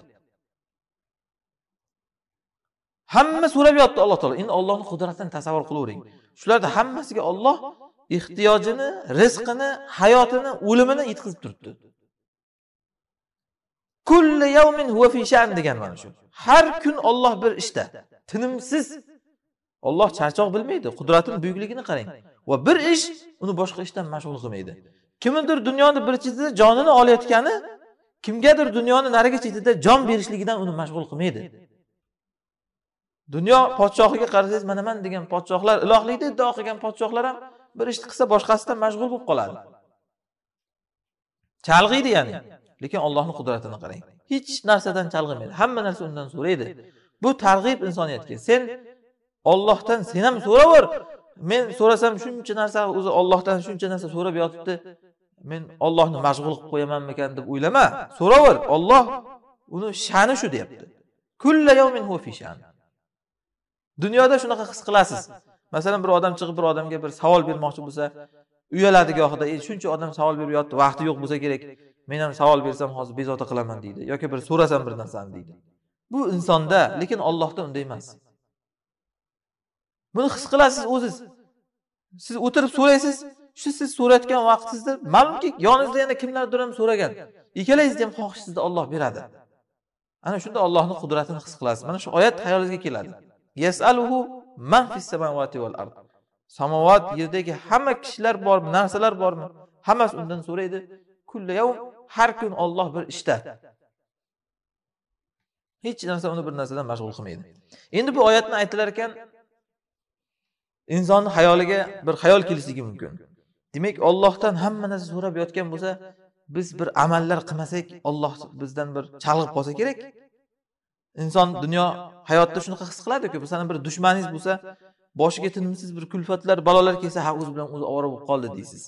hamma so'rab yotibdi alloh taolo endi ollohni qudratini tasavvur qilavering shularni hammasiga olloh ehtiyojini rizqini hayotini o'limini yetkazib turibdi kulli yawmin huwa fi sha'n degan mana shu har kun Alloh bir ishda tinimsiz Alloh charchoq bilmaydi qudratini buyukligini qarang va bir ish uni boshqa ishdan mashg'ul qilmaydi kimnidir dunyoni bir chetida jonini olayotgani kimgadir dunyoni narigi chetida jon berishligidan uni mashg'ul qilmaydi dunyo podshohiga qarasangiz mana man degan podshohlar ilohlikni iddao qilgan podshohlar ham bir ishni qilsa boshqasidan mashg'ul bo'lib qoladi chalg'iydi ya'ni lekin ollohni qudratini qarang hech narsadan chalg'imaydi hamma narsa undan so'raydi bu targ'ib insoniyatga sen ollohdan sen ham so'raver men so'rasam shuncha narsa o'zi ollohdan shuncha narsa so'rab yotibdi men ollohni mashg'ul qilib qo'yamanmikan deb o'ylama so'raver olloh uni sha'ni shu deyapti dunyoda shunaqa his qilasiz masalan bir odam chiqib bir odamga bir savol bermoqchi bo'lsa uyaladi gohida e, shuncha odam savol berib yotibdi vaqti yo'q bo'lsa kerak men ham savol bersam hozir bezovta qilaman deydi yoki bir so'rasam bir narsani deydi bu insonda lekin ollohda unday emas buni his qilasiz o'ziz siz o'tirib so'raysiz shu siz so'rayotgan vaqtingizda ma'lumki yoningizda yana kimlardir ham so'ragan ikkalangizni ham xohishingizni olloh beradi ana shunda ollohni qudratini his qilasiz mana shu oyat xayolingizga keladi yasaluhu ard samovat yerdagi hamma kishilar bormi narsalar bormi hammasi undan so'raydi har kun olloh bir ishda hech narsa uni bir narsadan mashg'ul qilmaydi endi bu oyatni aytilar ekan insonni hayoliga bir xayol kelishligi mumkin demak ollohdan hamma narsa so'rab yotgan bo'lsa biz bir amallar qilmasak olloh bizdan bir chalg'ib qolsa kerak inson dunyo hayotda shunaqa his qiladiku masalan bir dushmaningiz bo'lsa boshiga tinimsiz bir kulfatlar balolar kelsa ha o'zi bilan o'zi ovora bo'lib qoldi deysiz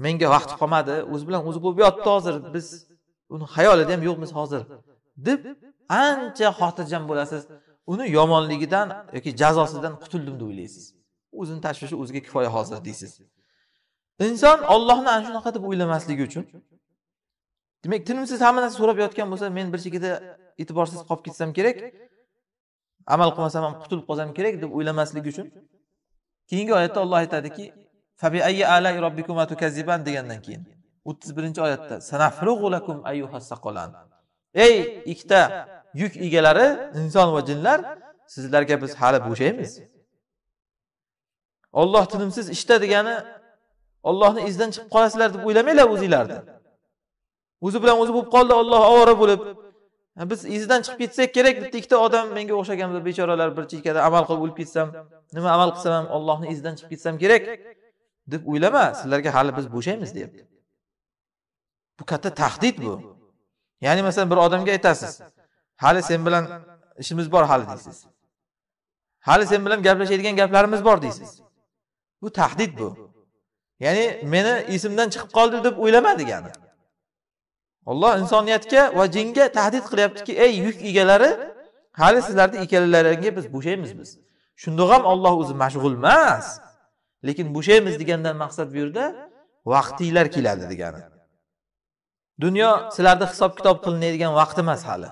menga vaqt qolmadi o'zi bilan o'zi bo'lib yotdi hozir biz uni xayolida ham yo'qmiz hozir deb ancha xotirjam bo'lasiz uni yomonligidan yoki jazosidan qutuldim deb o'ylaysiz o'zini tashvishi o'ziga kifoya hozir deysiz inson ollohni ana shunaqa deb o'ylamasligi uchun demak tinimsiz hamma narsa so'rab yotgan bo'lsa men bir chekkada e'tiborsiz qolib ketsam kerak amal qilmasam ham qutulib qolsam kerak deb o'ylamasligi uchun keyingi oyatda olloh aytadiki degandan keyin o'ttiz birinchi oyatda ayyuhas saqolan ey ikkita yuk egalari inson va jinlar sizlarga biz hali bo'shaymiz olloh tinimsiz ishda degani ollohni izidan chiqib qolasizlar deb o'ylamanglar o'zinglarni o'zi bilan o'zi bo'lib qoldi olloh ovora bo'lib biz izidan chiqib ketsak kerak bitta ikkita odam menga o'xshagan bechoralar bir chekkada amal qilib o'lib ketsam nima amal qilsam ham ollohni izidan chiqib ketsam kerak deb o'ylama sizlarga hali biz bo'shaymiz deyapti bu katta tahdid bu ya'ni masalan bir odamga aytasiz hali sen bilan ishimiz bor hali deysiz hali sen bilan gaplashadigan gaplarimiz bor deysiz bu tahdid bu ya'ni meni esimdan chiqib qoldi deb o'ylama degani olloh insoniyatga va jinga tahdid qilyaptiki ey yuk egalari hali sizlarni ikkalalaringga biz bo'shaymiz biz shundoq ham olloh o'zi mashg'ul emas lekin bo'shaymiz degandan maqsad bu yerda vaqtinglar keladi degani dunyo sizlarni hisob kitob qilinadigan vaqt emas hali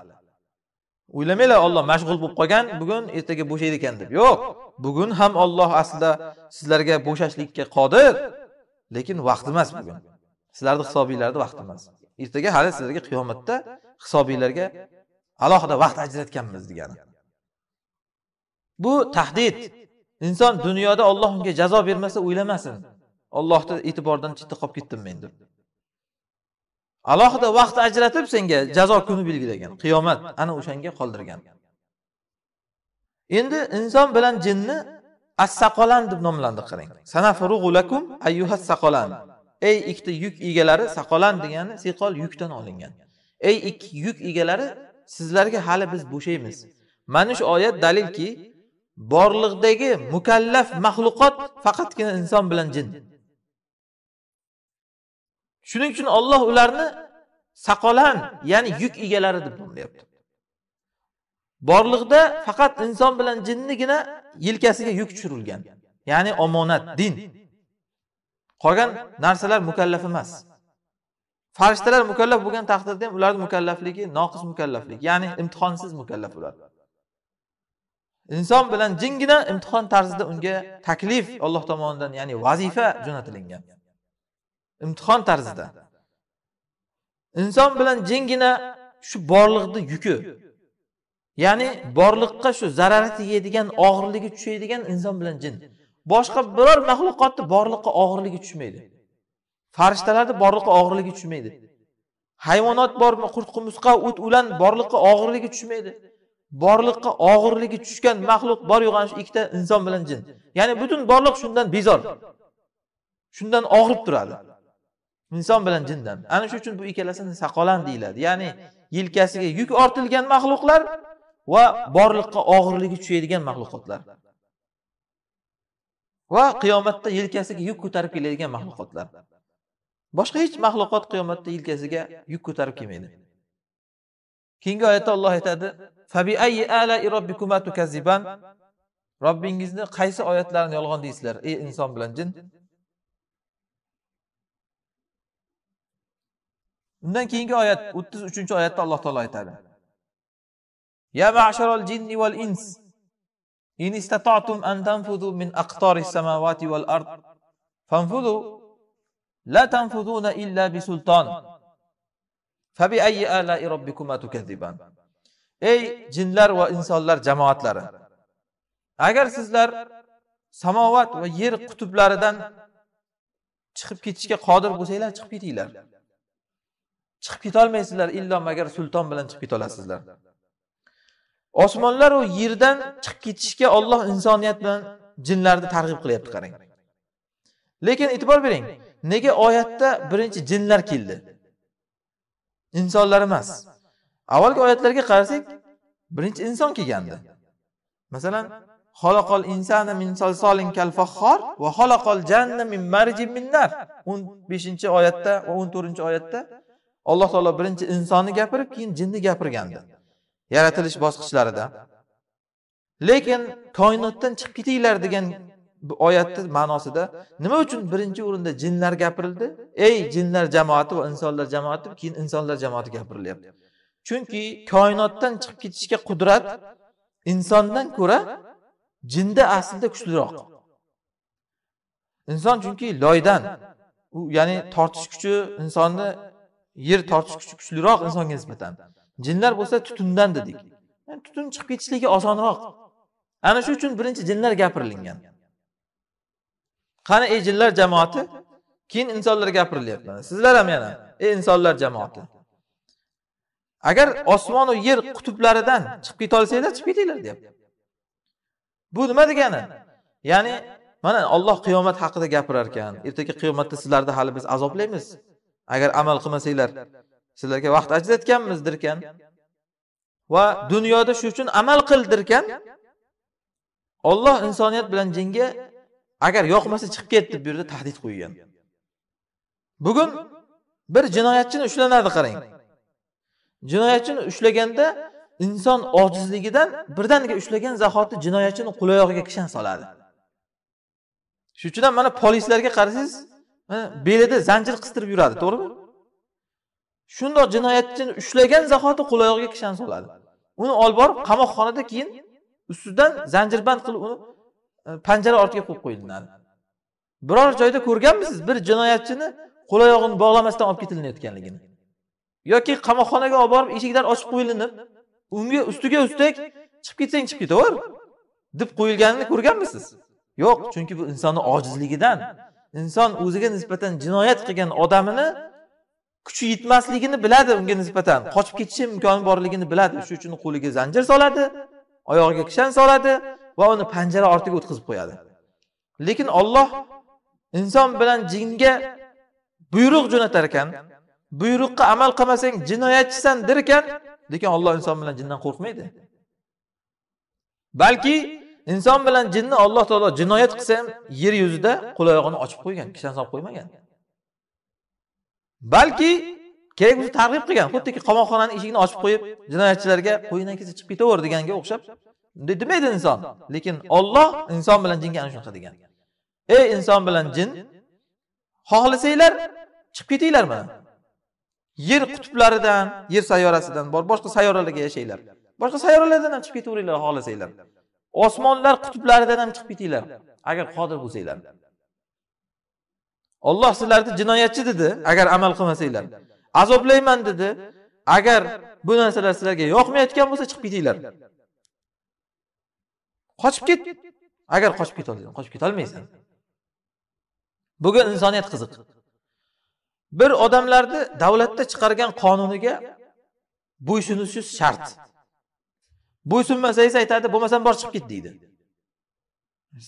o'ylamanglar olloh mashg'ul bo'lib qolgan bugun ertaga bo'shaydi ekan deb yo'q bugun ham olloh aslida sizlarga bo'shashlikka qodir lekin vaqt emas bugun sizlarni hisobinglarni vaqt emas ertaga hali sizlarga qiyomatda hisobinglarga alohida vaqt ajratganmiz degani bu tahdid inson dunyoda olloh unga jazo bermasa o'ylamasin ollohni e'tibordan chetda qolib ketdim men deb alohida vaqt ajratib senga jazo kuni belgilagan qiyomat ana o'shanga qoldirgan endi inson bilan jinni assaqolan deb nomlandi qarang ayyuhas saqolan ey ikkita yuk egalari saqolan degani siqol yukdan olingan ey ikki yuk egalari sizlarga hali biz bo'shaymiz mana shu oyat dalilki borliqdagi mukallaf maxluqot faqatgina inson bilan jin shuning uchun olloh ularni saqolan ya'ni yuk egalari deb nomlayapti borliqda faqat inson bilan jinnigina yelkasiga yuk tushirilgan ya'ni omonat din qolgan narsalar mukallaf emas farishtalar mukallaf bo'lgan taqdirda ham ularni mukallafligi noqis mukallaflik ya'ni imtihonsiz mukallaf ular inson bilan jingina imtihon tarzida unga taklif olloh tomonidan ya'ni vazifa jo'natilingan imtihon tarzida inson bilan jingina shu borliqni yuki ya'ni borliqqa shu zarari tegadigan og'irligi tushadigan inson bilan jin boshqa biror maxluqotni borliqqa og'irligi tushmaydi farishtalarni borliqqa og'irligi tushmaydi hayvonot bormi qurt qumursqa o't ulan borliqqa og'irligi tushmaydi borliqqa og'irligi tushgan maxluq bor yo'g'ani shu ikkita inson bilan jin ya'ni butun borliq shundan bezor shundan og'rib turadi inson bilan jindan ana shu uchun bu ikkalasini saqolan deyiladi ya'ni yelkasiga yuk ortilgan maxluqlar va borliqqa og'irligi tushaydigan maxluqotlar va qiyomatda yelkasiga yuk ko'tarib keladigan maxluqotlar boshqa hech maxluqot qiyomatda yelkasiga yuk ko'tarib kelmaydi keyingi oyatda olloh aytadi robbingizni qaysi oyatlarini yolg'on deysizlar ey inson bilan jin undan keyingi oyat o'ttiz uchinchi oyatda alloh taolo aytadi ya ma'sharal jinni val ins in istata'tum an tanfudu min aqtaris samawati wal ard fanfudu la tanfuduna illa bi sulton fabi ayyi ala'i robbikuma tukadziban ey jinlar va insonlar jamoatlari agar sizlar samovat va yer qutublaridan chiqib ketishga qodir bo'lsanglar chiqib ketinglar chiqib ketolmaysizlar illo magar sulton bilan chiqib ketolasizlar osmonlar va yerdan chiqib ketishga olloh insoniyat bilan jinlarni targ'ib qilyapti qarang lekin e'tibor bering nega oyatda birinchi jinlar keldi insonlar emas avvalgi oyatlarga qarasak birinchi inson kelgandi masalan xoloqol insana min solsolin kal va xoloqol janna min marjin min nar 15 oyatda va 14 oyatda alloh taolo birinchi insonni gapirib keyin jinni gapirgandi yaratilish bosqichlarida lekin koinotdan chiqib ketinglar degan oyatni ma'nosida nima uchun birinchi o'rinda jinlar gapirildi ey jinlar jamoati va insonlar jamoati keyin insonlar jamoati gapirilyapti chunki koinotdan chiqib ketishga qudrat insondan ko'ra jinda aslida kuchliroq inson chunki loydan u ya'ni tortish kuchi insonni yer tortish kuchi kuchliroq insonga nisbatan jinlar bo'lsa tutundan dedik yani tutun chiqib ketishligi osonroq ana shu uchun birinchi jinlar gapirilgan qani ey jinlar jamoati keyin insonlar gapirilyapti sizlar ham yana ey insonlar jamoati agar osmonu yer qutblaridan chiqib keta olsanglar chiqib ketinglar deyapti bu nima degani ya'ni mana olloh qiyomat haqida gapirar ekan ertaga qiyomatda sizlarni hali biz azoblaymiz agar amal qilmasanglar sizlarga vaqt ajratganmiz ekan va dunyoda shu uchun amal qil dirkan olloh insoniyat bilan jinga agar yoqmasa chiqib ket deb bu yerda tahdid qo'ygan bugun bir jinoyatchini ushlanadi qarang jinoyatchini ushlaganda inson ojizligidan birdaniga ushlagan zahoti jinoyatchini qulayog'iga kishan soladi shuning uchun ham mana polislarga qarasangiz belida zanjir qistirib yuradi to'g'rimi shundoq jinoyatchini ushlagan zahoti qulayog'iga kishan soladi uni olib borib qamoqxonada keyin ustidan zanjirband qilib uni e, panjara ortiga qo'yib qo'yilinadi biror joyda ko'rganmisiz bir jinoyatchini qo'loyog'ini bog'lamasdan olib ketilinayotganligini yoki qamoqxonaga olib borib eshiklar ochib qo'yilinib unga ustiga ustak chiqib ketsang chiqib ketaver deb qo'yilganini ko'rganmisiz yo'q chunki bu insonni ojizligidan inson o'ziga nisbatan jinoyat qilgan odamini kuchi yetmasligini biladi unga nisbatan qochib ketishi imkoni borligini biladi shuning uchun qo'liga zanjir soladi oyog'iga kishan soladi va uni panjara ortiga o'tkazib qo'yadi lekin olloh inson bilan jinga buyruq jo'natar ekan buyruqqa amal qilmasang jinoyatchisan derkan lekin olloh inson bilan jindan qo'rqmaydi balki inson bilan jinni alloh taolo jinoyat qilsa ham yer yuzida qo'l oyog'ini ochib qo'ygan kishan solib qo'ymagan balki kerak bo'lsa targ'ib qilgan xuddiki qamoqxonani eshigini ochib qo'yib jinoyatchilarga qo'yingdan kelsa chiqib ketaver deganga o'xshab bunday demaydi inson lekin olloh inson bilan jinga ana shunaqa degan ey inson bilan jin xohlasanglar chiqib ketinglar mana yer qutblaridan yer sayyorasidan bor boshqa sayyoralarga yashanglar boshqa sayyoralardan ham chiqib ketaveringlar xohlasanglar osmonlar qutblaridan ham chiqib ketinglar agar qodir bo'lsanglar olloh sizlarni jinoyatchi dedi agar amal qilmasanglar azoblayman dedi agar bu narsalar sizlarga yoqmayotgan bo'lsa chiqib ketinglar qochib ket agar qochib ketolsang qochib ketolmaysan bugun insoniyat qiziq bir odamlarni davlatda chiqargan qonuniga bo'ysunishingiz shart bo'ysunmasangiz aytadi bo'lmasam bor chiqib ket deydi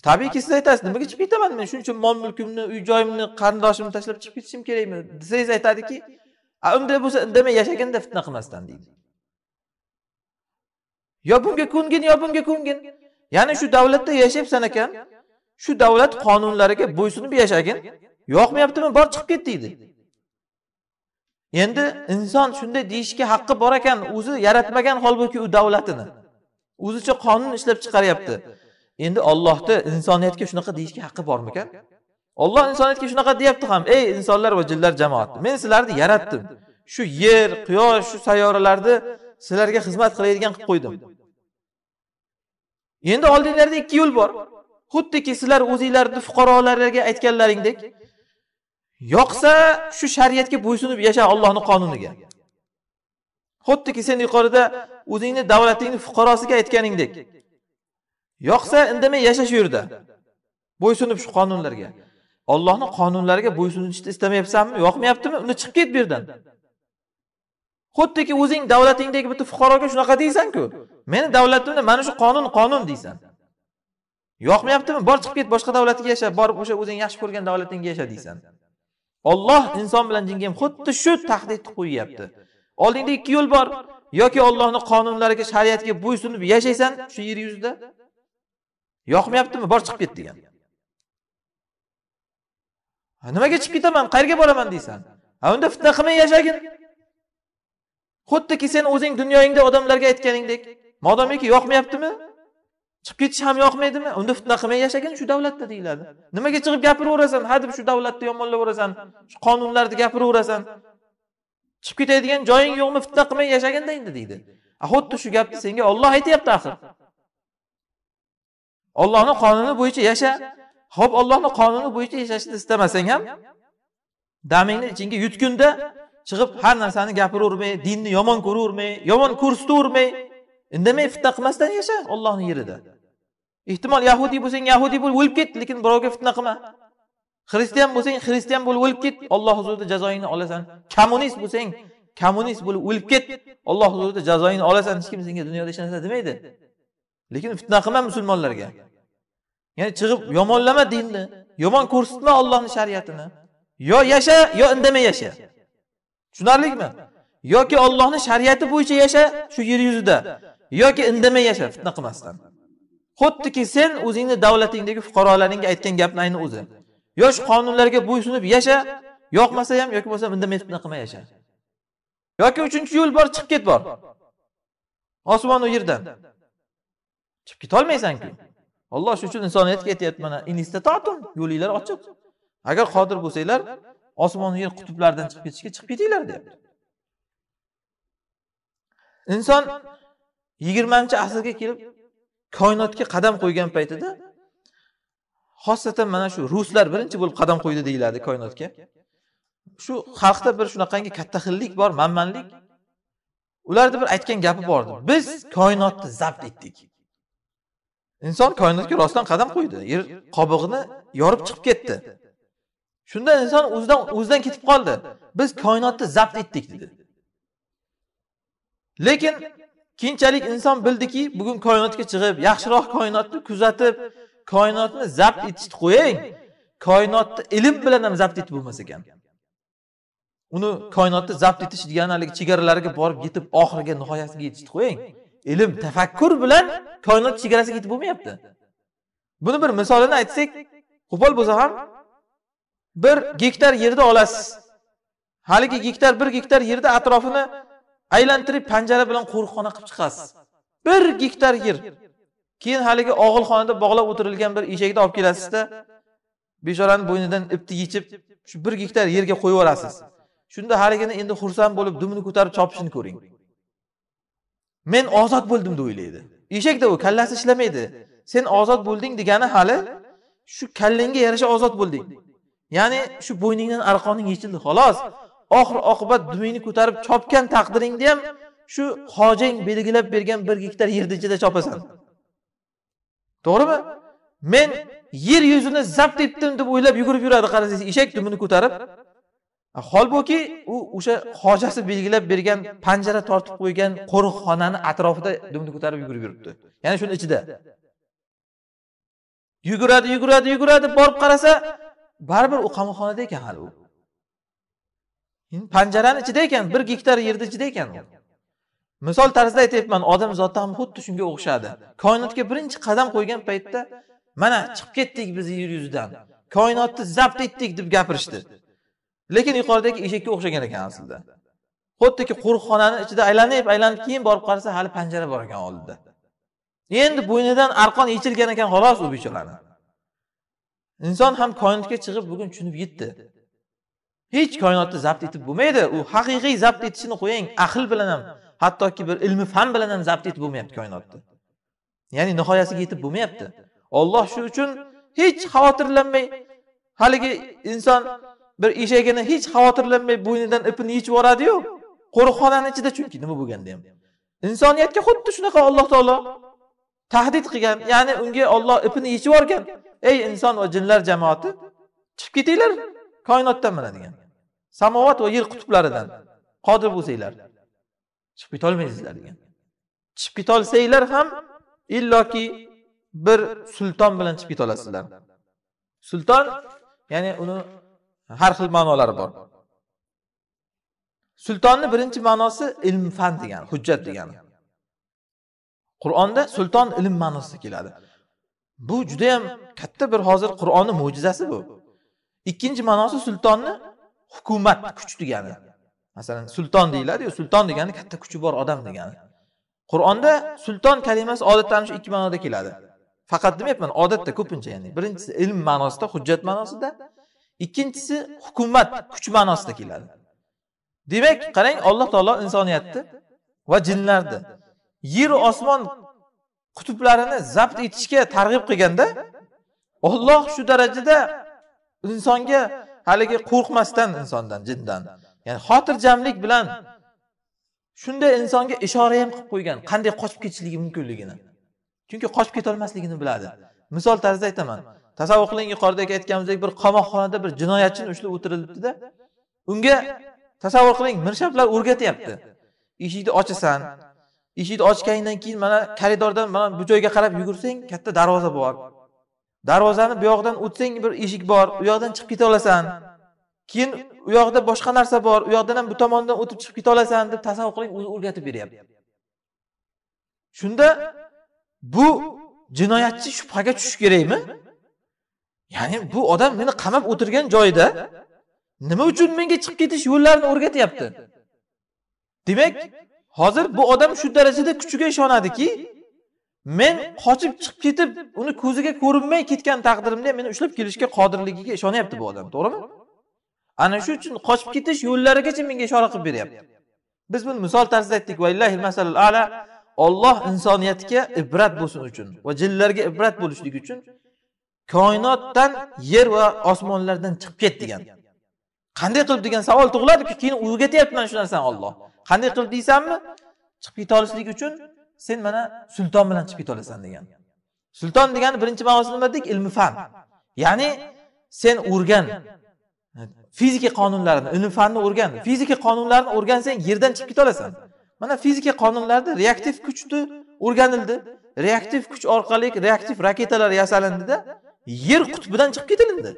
tabiiyki siz aytasiz nimaga chiqib ketaman men shuncha mol mulkimni uy joyimni qarindoshimni tashlab chiqib ketishim kerakmi desangiz aytadiki unday bo'lsa indamay yashaginda fitna qilmasdan deydi yo bunga ko'ngin yo bunga ko'ngin ya'ni shu davlatda yashayapsan ekan shu davlat qonunlariga bo'ysunib yashagin yoqmayaptimi bor chiqib ket deydi endi inson shunday deyishga haqqi bor ekan o'zi yaratmagan holbuki u davlatini o'zicha qonun ishlab chiqaryapti endi ollohni insoniyatga shunaqa deyishga haqqi bormikan olloh insoniyatga shunaqa deyapti ham ey insonlar va jinlar jamoati men sizlarni yaratdim shu yer quyosh shu sayyoralarni sizlarga xizmat qiladigan qilib qo'ydim endi oldinglarda ikki yo'l bor xuddiki sizlar o'zinglarni fuqarolariga aytganlaringdek yoqsa shu shariatga bo'ysunib yasha ollohni qonuniga xuddiki sen yuqorida o'zingni davlatingni fuqarosiga aytganingdek yoqsa indamay yasha shu yerda bo'ysunib shu qonunlarga ollohni qonunlariga bo'ysunishni istamayapsanmi yoqmayaptimi unda chiqib ket bu yerdan xuddiki o'zing davlatingdagi bitta fuqaroga shunaqa deysanku meni davlatimda mana shu qonun qonun deysan yoqmayaptimi bor chiqib ket boshqa davlatga yasha borib o'sha o'zing yaxshi ko'rgan davlatingga yasha deysan olloh inson bilan jinga ham xuddi shu tahdidni qo'yyapti oldingda ikki yo'l bor yoki ollohni qonunlariga shariatga bo'ysunib yashaysan shu yer yuzida yoqmayaptimi bor chiqib ket degan nimaga chiqib ketaman qayerga boraman deysan a unda fitna qilmay yashagin xuddiki sen o'zing dunyoyingda odamlarga aytganingdek modomiki yoqmayaptimi chiqib ketish ham yoqmaydimi unda fitna qilmay yashagin shu davlatda deyiladi nimaga chiqib gapiraverasan hadeb shu davlatni yomonlaverasan shu qonunlarni gapiraverasan chiqib ketadigan joying yo'qmi fitna qilmay yashaginda endi deydi xuddi shu gapni senga olloh aytyapti axir ollohni qonuni bo'yicha yasha ho'p ollohni qonuni bo'yicha yashashni istamasang ham damingni ichingga yutgunda chiqib har narsani gapiravermay dinni yomon ko'ravermay yomon ko'rsatavermay indamay fitna qilmasdan yasha ollohni yerida ehtimol yahudiy bo'lsang yahudiy bo'lib o'lib ket lekin birovga fitna qilma xristian bo'lsang xristian bo'lib o'lib ket olloh huzurida jazoingni olasan kommunist bo'lsang kommunist bo'lib o'lib ket olloh huzurida jazoingni olasan hech kim senga dunyoda hech narsa demaydi lekin fitna qilma musulmonlarga ya'ni chiqib yomonlama dinni yomon ko'rsatma ollohni shariatini yo yasha yo indamay yasha tushunarlimi yoki ollohni shariati bo'yicha yasha shu yer yuzida yoki indamay yasha fitna qilmasdan xuddiki sen o'zingni davlatingdagi fuqarolaringga aytgan gapni ayni o'zi yosh qonunlarga bo'ysunib yasha yoqmasa ham yoki bo'lmasam indamay fitna qilmay yasha yoki uchinchi yo'l bor chiqib ket bor osmonu yerdan chiqib ketolmaysanku olloh shuning uchun insoniyatga aytyapti mana yo'linglar ochiq agar qodir bo'lsanglar osmonu yer qutblaridan chiqib ketishga chiqib ketinglar deyapti inson yigirmanchi asrga kelib koinotga qadam qo'ygan paytida xosatan mana shu ruslar birinchi bo'lib qadam qo'ydi deyiladi koinotga shu xalqda bir shunaqangi kattaxillik bor manmanlik ularni bir aytgan gapi bor edi biz koinotni zabt etdik inson koinotga rostdan qadam qo'ydi yer qobig'ini yorib chiqib ketdi shunda inson o'zidan o'zidan ketib qoldi biz koinotni zabt etdik dedi lekin keyinchalik inson bildiki bugun koinotga chiqib yaxshiroq koinotni kuzatib koinotni zabt etishni qo'ying koinotni ilm bilan ham zabt etib bo'lmas ekan uni koinotni zabt etish degani haligi chegaralariga borib yetib oxiriga nihoyasiga yetishni qo'ying ilm tafakkur bilan koinot chegarasiga yetib bo'lmayapti buni bir misolini aytsak qo'pol bo'lsa ham bir gektar yerni olasiz haligi gektar bir gektar yerda atrofini aylantirib panjara bilan qo'riqxona qilib chiqasiz bir gektar yer keyin haligi og'ilxonada bog'lab o'tirilgan bir eshakni olib kelasizda bechorani bo'ynidan ipni yechib shu bir gektar yerga qo'yib yuborasiz shunda haligini endi xursand bo'lib dumini ko'tarib chopishini ko'ring men ozod bo'ldim deb o'ylaydi eshakda u kallasi ishlamaydi sen ozod bo'lding degani hali shu kallangga yarasha ozod bo'lding ya'ni shu bo'yningdan arqoning yechildi xolos oxir oqibat dumingni ko'tarib chopgan taqdiringni ham shu hojang belgilab bergan bir gektar yerni ichida chopasan to'g'rimi men yer yuzini zabt etdim deb o'ylab yugurib yuradi qarasangiz eshak dumini ko'tarib holbuki u o'sha hojasi belgilab bergan panjara tortib qo'ygan qo'riqxonani atrofida dumini ko'tarib yugurib yuribdi ya'ni shuni ichida yuguradi yuguradi yuguradi borib qarasa baribir u qamoqxonada ekan hali u panjarani ichida ekan bir gektar yerni ichida ekan misol tarzida aytyapman odam zoti ham xuddi shunga o'xshadi koinotga birinchi qadam qo'ygan paytda mana chiqib ketdik biz yer yuzidan koinotni zabt etdik deb gapirishdi lekin yuqoridagi eshakka o'xshagan ekan aslida xuddiki qo'riqxonani ichida aylanib aylanib keyin borib qarasa hali panjara bor ekan oldida endi bo'ynidan arqon yechilgan ekan xolos u bechorani inson ham koinotga chiqib bugun tushunib yetdi hech koinotni zabt etib bo'lmaydi u haqiqiy zabt etishini qo'ying aql bilan ham hattoki bir ilmi fan bilan ham zabt etib bo'lmayapti koinotni ya'ni nihoyasiga yetib bo'lmayapti olloh shu uchun hech xavotirlanmay haligi inson bir eshagini hech xavotirlanmay bo'ynidan ipini yechib yuboradiyu qo'riqxonani ichida chunki nima bo'lganda ham insoniyatga xuddi shunaqa alloh taolo tahdid qilgan ya'ni unga olloh ipini yechib yuborgan ey inson va jinlar jamoati chiqib ketinglar koinotdan mana degan samovat va yer qutublaridan qodir bo'lsanglar chiqib ketolmaysizlar degan chiqib ketolsanglar ham illoki bir sulton bilan chiqib ketolasizlar sulton ya'ni uni har xil ma'nolari bor sultonni birinchi ma'nosi ilm fan degani hujjat degani qur'onda sulton ilm ma'nosida keladi bu judayam katta bir hozir qur'onni mo'jizasi bu ikkinchi ma'nosi sultonni hukumat kuch degani masalan sulton deyiladiyu sulton degani katta kuchi bor odam degani qur'onda sulton kalimasi odatda ana shu ikki ma'noda keladi faqat demayapman odatda ko'pincha ya'ni birinchisi ilm ma'nosida hujjat ma'nosida ikkinchisi hukumat kuch ma'nosida keladi demak qarang alloh taolo insoniyatni va jinlarni yer osmon qutblarini zabt etishga targ'ib qilganda olloh shu darajada insonga haligi qo'rqmasdan insondan jindan ya'ni xotirjamlik bilan shunday insonga ishora ham qilib qo'ygan qanday qochib ketishligi mumkinligini chunki qochib ketolmasligini biladi misol tarzida aytaman tasavvur qiling yuqoridagi aytganimizdek bir qamoqxonada bir jinoyatchini ushlab o'tirilibdida unga tasavvur qiling mirshablar o'rgatyapti eshikni ochasan eshikni ochganingdan keyin mana koridordan mana bu joyga qarab yugursang katta darvoza bor darvozani bu yoqdan o'tsang bir eshik bor u yoqdan chiqib keta olasan keyin u yoqda boshqa narsa bor u yoqdan ham bu tomondan o'tib chiqib keta olasan deb tasavvur qiling o'zi o'rgatib beryapti shunda bu jinoyatchi shubhaga tushishi kerakmi ya'ni bu odam meni qamab o'tirgan joyida nima uchun menga chiqib ketish yo'llarini o'rgatyapti demak hozir bu odam shu darajada kuchiga ishonadiki men qochib chiqib ketib uni ko'ziga ko'rinmay ketgan taqdirimda meni ushlab kelishga qodirligiga ishonyapti bu odam to'g'rimi ana shu uchun qochib ketish yo'llarigacha menga ishora qilib beryapti biz buni misol tarzida aytdik ala olloh insoniyatga ibrat bo'lsin uchun va jinlarga ibrat bo'lishligi uchun koinotdan yer va osmonlardan chiqib ket degan qanday qilib degan savol tug'iladiku keyin o'rgatyapti mana shu narsani olloh qanday qilib deysanmi chiqib keta olishlik uchun sen mana sulton bilan chiqib ketolasan degan sulton degani birinchi ma'nosi nima dedik ilmi fan ya'ni sen o'rgan fizika qonunlarini ilm fanni o'rgan fizika qonunlarini o'rgansang yerdan chiqib keta olasan mana fizika qonunlarida reaktiv kuchni o'rganildi reaktiv kuch orqali reaktiv raketalar yasalindida yer qutbidan chiqib ketilindi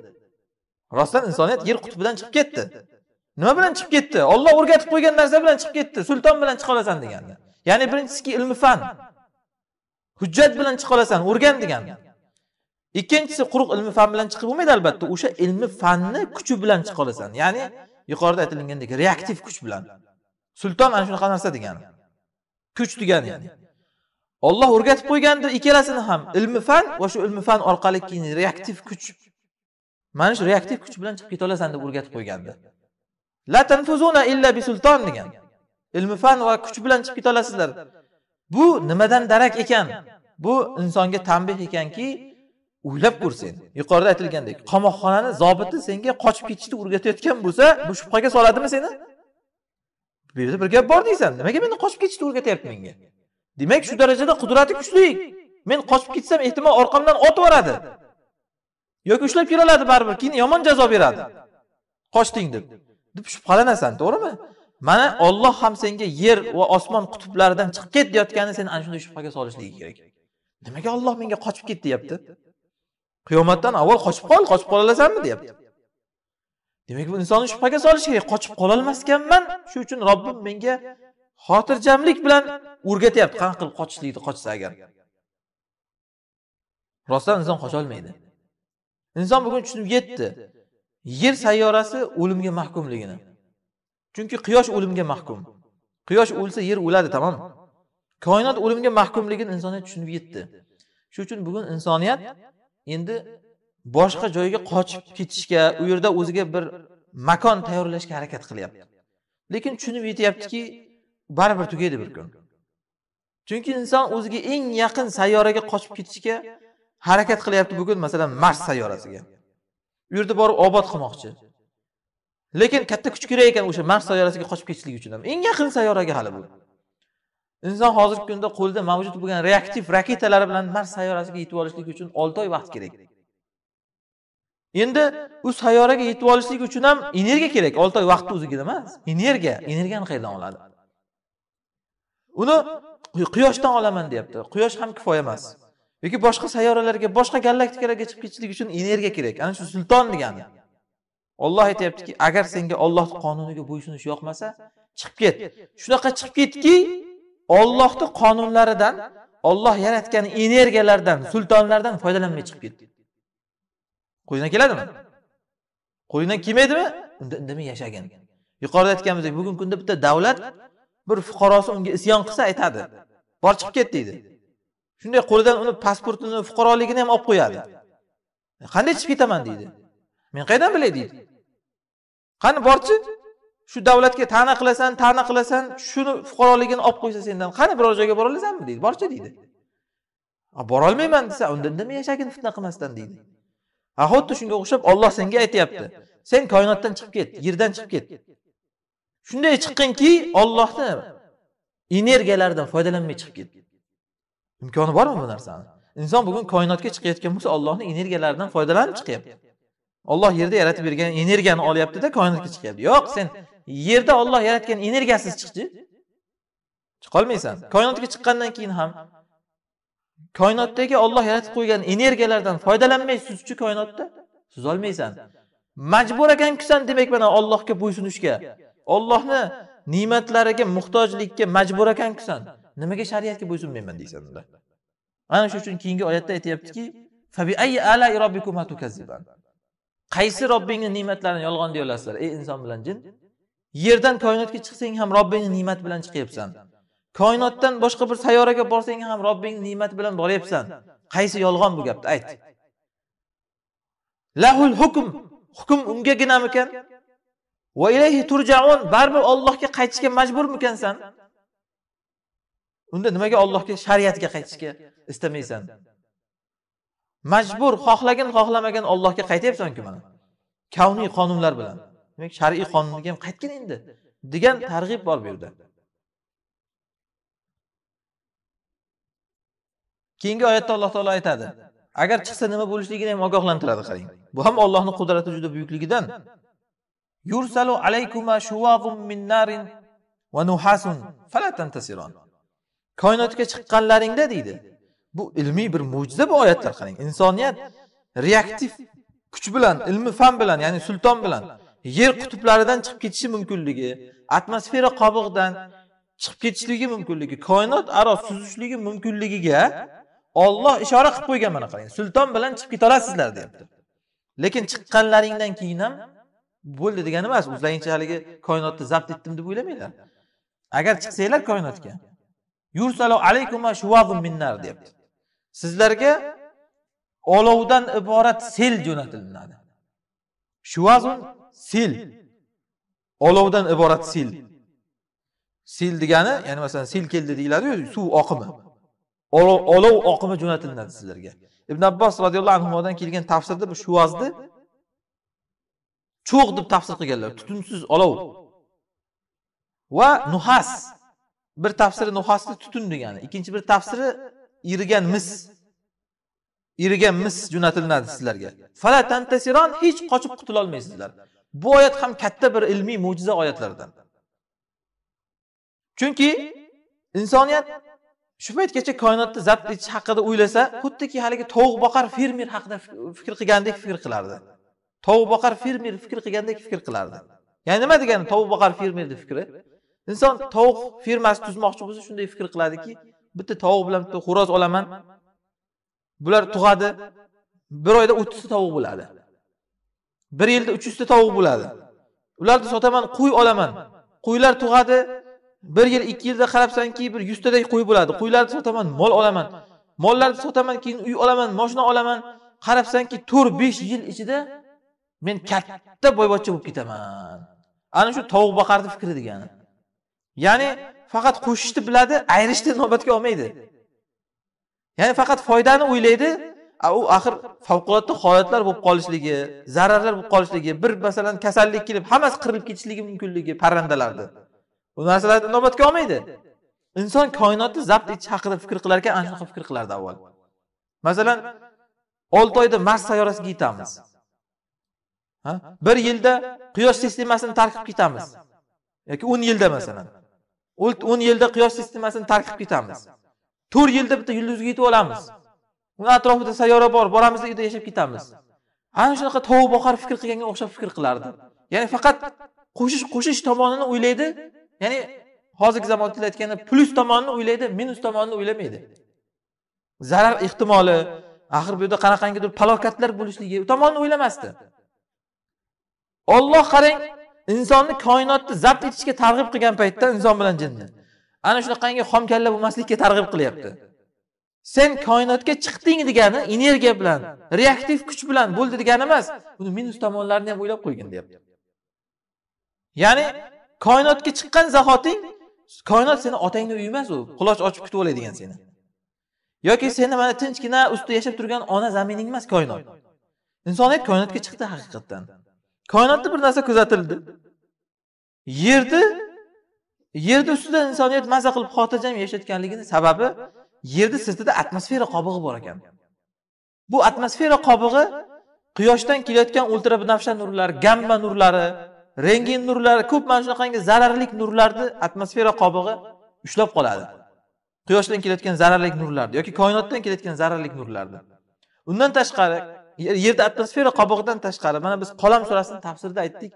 rostdan insoniyat yer qutbidan chiqib ketdi nima bilan chiqib ketdi olloh o'rgatib qo'ygan narsa bilan chiqib ketdi sulton bilan chiqa olasan deganda ya'ni birinchisiki ilmi fan hujjat bilan chiqa olasan o'rgan degani ikkinchisi quruq ilmi fan bilan chiqib bo'lmaydi albatta o'sha ilmi fanni kuchi bilan chiqa olasan ya'ni yuqorida aytilgandek reaktiv kuch bilan sulton ana shunaqa narsa degani kuch degani ya'ni olloh o'rgatib qo'ygandir ikkalasini ham ilmi fan va shu ilmi fan orqali keyin reaktiv kuch mana shu reaktiv kuch bilan chiqib keta olasan deb o'rgatib qo'ygandi la tanfuzuna illa bisulton degan ilmi fan va kuch bilan chiqib keta olasizlar bu nimadan darak ekan bu insonga tanbeh ekanki o'ylab ko'r sen yuqorida aytilgandek qamoqxonani zobiti senga qochib ketishni o'rgatayotgan bo'lsa bu shubhaga soladimi seni bu yerda bir gap bor deysan nimaga meni qochib ketishni o'rgatyapti menga demak shu darajada qudrati kuchli men qochib ketsam ehtimol orqamdan otib yuboradi yoki ushlab kela oladi baribir keyin yomon jazo beradi qochding deb deb shubhalanasan to'g'rimi mana Alloh ham senga yer va osmon qutblaridan chiqib ket deyotgani seni ana shunday shubhaga solishligi kerak nimaga Alloh menga qochib ket deyapti qiyomatdan avval qochib qol qochib qololasanmi deyapti demak bu insonni shubhaga solish kerak qochib qololmasganman shu uchun robbim menga xotirjamlik bilan o'rgatyapti qanaqa qilib qochishlikni qochsa agar rostdan inson qocholmaydi inson bugun tushunib yetdi yer sayyorasi o'limga mahkumligini chunki quyosh o'limga mahkum quyosh o'lsa yer o'ladi tamom koinot o'limga mahkumligini insoniyat tushunib yetdi shuning uchun bugun insoniyat endi boshqa joyga qochib ketishga u yerda o'ziga bir makon tayyorlashga harakat qilyapti lekin tushunib yetyaptiki baribir tugaydi bir kun chunki inson o'ziga eng yaqin sayyoraga qochib ketishga harakat qilyapti bugun masalan mars sayyorasiga u yerda borib obod qilmoqchi lekin katta kuch kerak ekan o'sha mars sayyorasiga qochib ketishlik uchun ham eng yaqin sayyoraga hali bu inson hozirgi kunda qo'lida mavjud bo'lgan reaktiv raketalari bilan mars sayyorasiga yetib olishlik uchun olti oy vaqt kerak endi u sayyoraga yetib olishlik uchun ham energiya kerak olti oy vaqtni o'zigina emas energiya energiyani qayerdan oladi uni quyoshdan olaman deyapti quyosh ham kifoya emas yoki boshqa sayyoralarga boshqa galaktikalarga chiqib ketishlik uchun energiya kerak ana shu sulton degani olloh aytyaptiki agar senga ollohni qonuniga bo'ysunish yoqmasa chiqib ket shunaqa chiqib ketki ollohni qonunlaridan olloh yaratgan energiyalardan sultonlardan foydalanmay chiqib ket qo'lingdan keladimi qo'lingdan kelmaydimi unda indamay yashagin yuqorida aytganimizdek bugungi kunda bitta davlat bir fuqarosi unga isyon qilsa aytadi bor chiqib ket deydi shunday qo'lidan uni pasportini fuqaroligini ham olib qo'yadi qanday chiqib ketaman deydi men qayerdan bilay deydi qani borchi shu davlatga ta'na qilasan ta'na qilasan shuni fuqaroligini olib qo'ysa sendan qani biror joyga bora olasanmi deydi borchi deydi borolmayman desa unda nima yashagin fitna qilmasdan deydi ha xuddi shunga o'xshab olloh senga aytyapti sen koinotdan chiqib ket yerdan chiqib ket shunday chiqqinki ollohni energiyalaridan foydalanmay chiqib ket imkoni bormi bu narsani inson bugun koinotga chiqayotgan bo'lsa ollohni energiyalaridan foydalanib chiqyapti olloh yerda yaratib bergan energiyani olyaptida koinotga chiqyapti yo'q sen yerda olloh yaratgan energiyasiz chiqchi chiqolmaysan koinotga chiqqandan keyin ham koinotdagi olloh yaratib qo'ygan energiyalardan foydalanmay suzchi koinotda suzolmaysan majbur ekankusan demak mana ollohga bo'ysunishga ollohni ne'matlariga muhtojlikka majbur ekankusan nimaga shariatga bo'ysunmayman deysan unda ana shuning uchun keyingi oyatda aytyaptiki qaysi robbingni ne'matlarini yolg'on deyolasizlar olasizlar ey inson bilan jin yerdan koinotga chiqsang ham robbingni ne'mati bilan chiqyapsan koinotdan boshqa bir sayyoraga borsang ham robbingni ne'mati bilan boryapsan qaysi yolg'on bu gapni ayt lahul hukm hukm ungaginamikan va ilayhi turjaun baribir ollohga qaytishga majburmikansan unda nimaga ollohga shariatga qaytishga istamaysan majbur xohlagin xohlamagan ollohga qaytyapsanku mana kavniy qonunlar bilan demak shar'iy qonunga ham qaytgin endi degan targ'ib bor bu yerda keyingi oyatda alloh taolo aytadi agar chiqsa nima bo'lishligini ham ogohlantiradi qarang bu ham ollohni qudrati juda buyukligidan yursalu alaykuma shuvazum min narin va nuhasun fala tantasiron koinotga chiqqanlaringda deydi bu ilmiy bir mo'jiza bu oyatlar qarang insoniyat reaktiv kuch bilan ilmi fan bilan ya'ni sulton bilan yer qutublaridan chiqib ketishi mumkinligi atmosfera qobig'idan chiqib ketishligi mumkinligi koinot aro suzishligi mumkinligiga olloh ishora qilib qo'ygan mana qarang sulton bilan chiqib keta olasizlar deyapti lekin chiqqanlaringdan keyin ham bo'ldi degani emas o'zlaringcha haligi koinotni zabt etdim deb o'ylamanglar agar chiqsanglar koinotga yursalu alaykum minnar deyapti sizlarga olovdan iborat sel jo'natilinadi shuvazun sel olovdan iborat sel sel degani ya'ni masalan sel keldi deyiladiyu suv oqimi olov oqimi jo'natilinadi sizlarga ibn abbos roziyallohu anhudan kelgan tafsirda bu shuvazni cho'q deb tafsir qilganlar tutunsiz olov va nuhas bir tafsiri nuhasni tutun degani ikkinchi bir tafsiri irigan mis irigan mis jo'natilinadi sizlarga fala tantasiron hech qochib qutulolmaysizlar bu oyat ham katta bir ilmiy mo'jiza oyatlardan chunki insoniyat shu paytgacha koinotni zabt etish haqida o'ylasa xuddiki haligi tovuq boqar fermer haqida fikr qilgandek fikr qilardi tovuq boqar fermer fikr qilgandek fikr qilardi ya'ni nima degani tovuq boqar fermerni fikri inson tovuq fermasi tuzmoqchi bo'lsa shunday fikr qiladiki bitta tovuq bilan bitta xo'roz olaman bular tug'adi bir oyda o'ttizta tovuq bo'ladi bir yilda uch yuzta tovuq bo'ladi ularni sotaman qo'y olaman qo'ylar tug'adi bir yil ikki yilda qarabsanki bir yuztaday qo'y bo'ladi qo'ylarni sotaman mol olaman mollarni sotaman keyin uy olaman moshina olaman qarabsanki to'rt besh yil ichida men katta boyvachcha bo'lib ketaman ana shu tovuq boqarni fikri degani ya'ni faqat qo'shishni biladi ayrishni inobatga olmaydi ya'ni faqat foydani o'ylaydi u axir favqulodda holatlar bo'lib qolishligi zararlar bo'lib qolishligi bir masalan kasallik kelib hammasi qirilib ketishligi mumkinligi parrandalarni bu narsalarni inobatga olmaydi inson koinotni zabt etish haqida fikr qilar ekan ana shunaqa fikr qilardi avval masalan olti oyda mars sayyorasiga yetamiz bir yilda quyosh sistemasini tark qilib ketamiz yoki o'n yilda masalan o'n yilda quyosh sistemasini tark qilib ketamiz to'rt yilda bitta yulduzga yetib olamiz uni atrofida sayyora bor boramiz uyda yashab ketamiz ana shunaqa tovuq boqar fikr qilganga o'xshab fikr qilardi ya'ni faqat qo'shish qo'shish tomonini o'ylaydi ya'ni hozirgi zamon tilida aytganda plyus tomonini o'ylaydi minus tomonini o'ylamaydi zarar ehtimoli axir bu yerda qanaqangidir palokatlar bo'lishligi u tomonni o'ylamasdi olloh qarang insonni koinotni zabt etishga targ'ib qilgan paytda inson bilan jinni ana shunaqangi xom kalla bo'lmaslikka targ'ib qilyapti sen koinotga chiqding degani energiya bilan reaktiv kuch bilan bo'ldi degani emas buni minus tomonlarini ham o'ylab qo'ygin deyapti ya'ni koinotga chiqqan zahoting koinot seni otangni uyi emas u quloch ochib kutib oladigan seni yoki seni mana tinchgina ustida yashab turgan ona zamining emas koinot insoniyat koinotga chiqdi haqiqatdan koinotda bir narsa kuzatildi yerni yerni ustida insoniyat maza qilib xotirjam yashayotganligini sababi yerni sirtida atmosfera qobig'i bor ekan bu atmosfera qobig'i quyoshdan kelayotgan binafsha nurlar gamma nurlari rengin nurlari ko'p mana shunaqangi zararli nurlarni atmosfera qobig'i ushlab qoladi quyoshdan kelayotgan zararli nurlarni yoki koinotdan kelayotgan zararli nurlarni undan tashqari yerni atmosfera qobig'idan tashqari mana biz qolam surasini tafsirida aytdik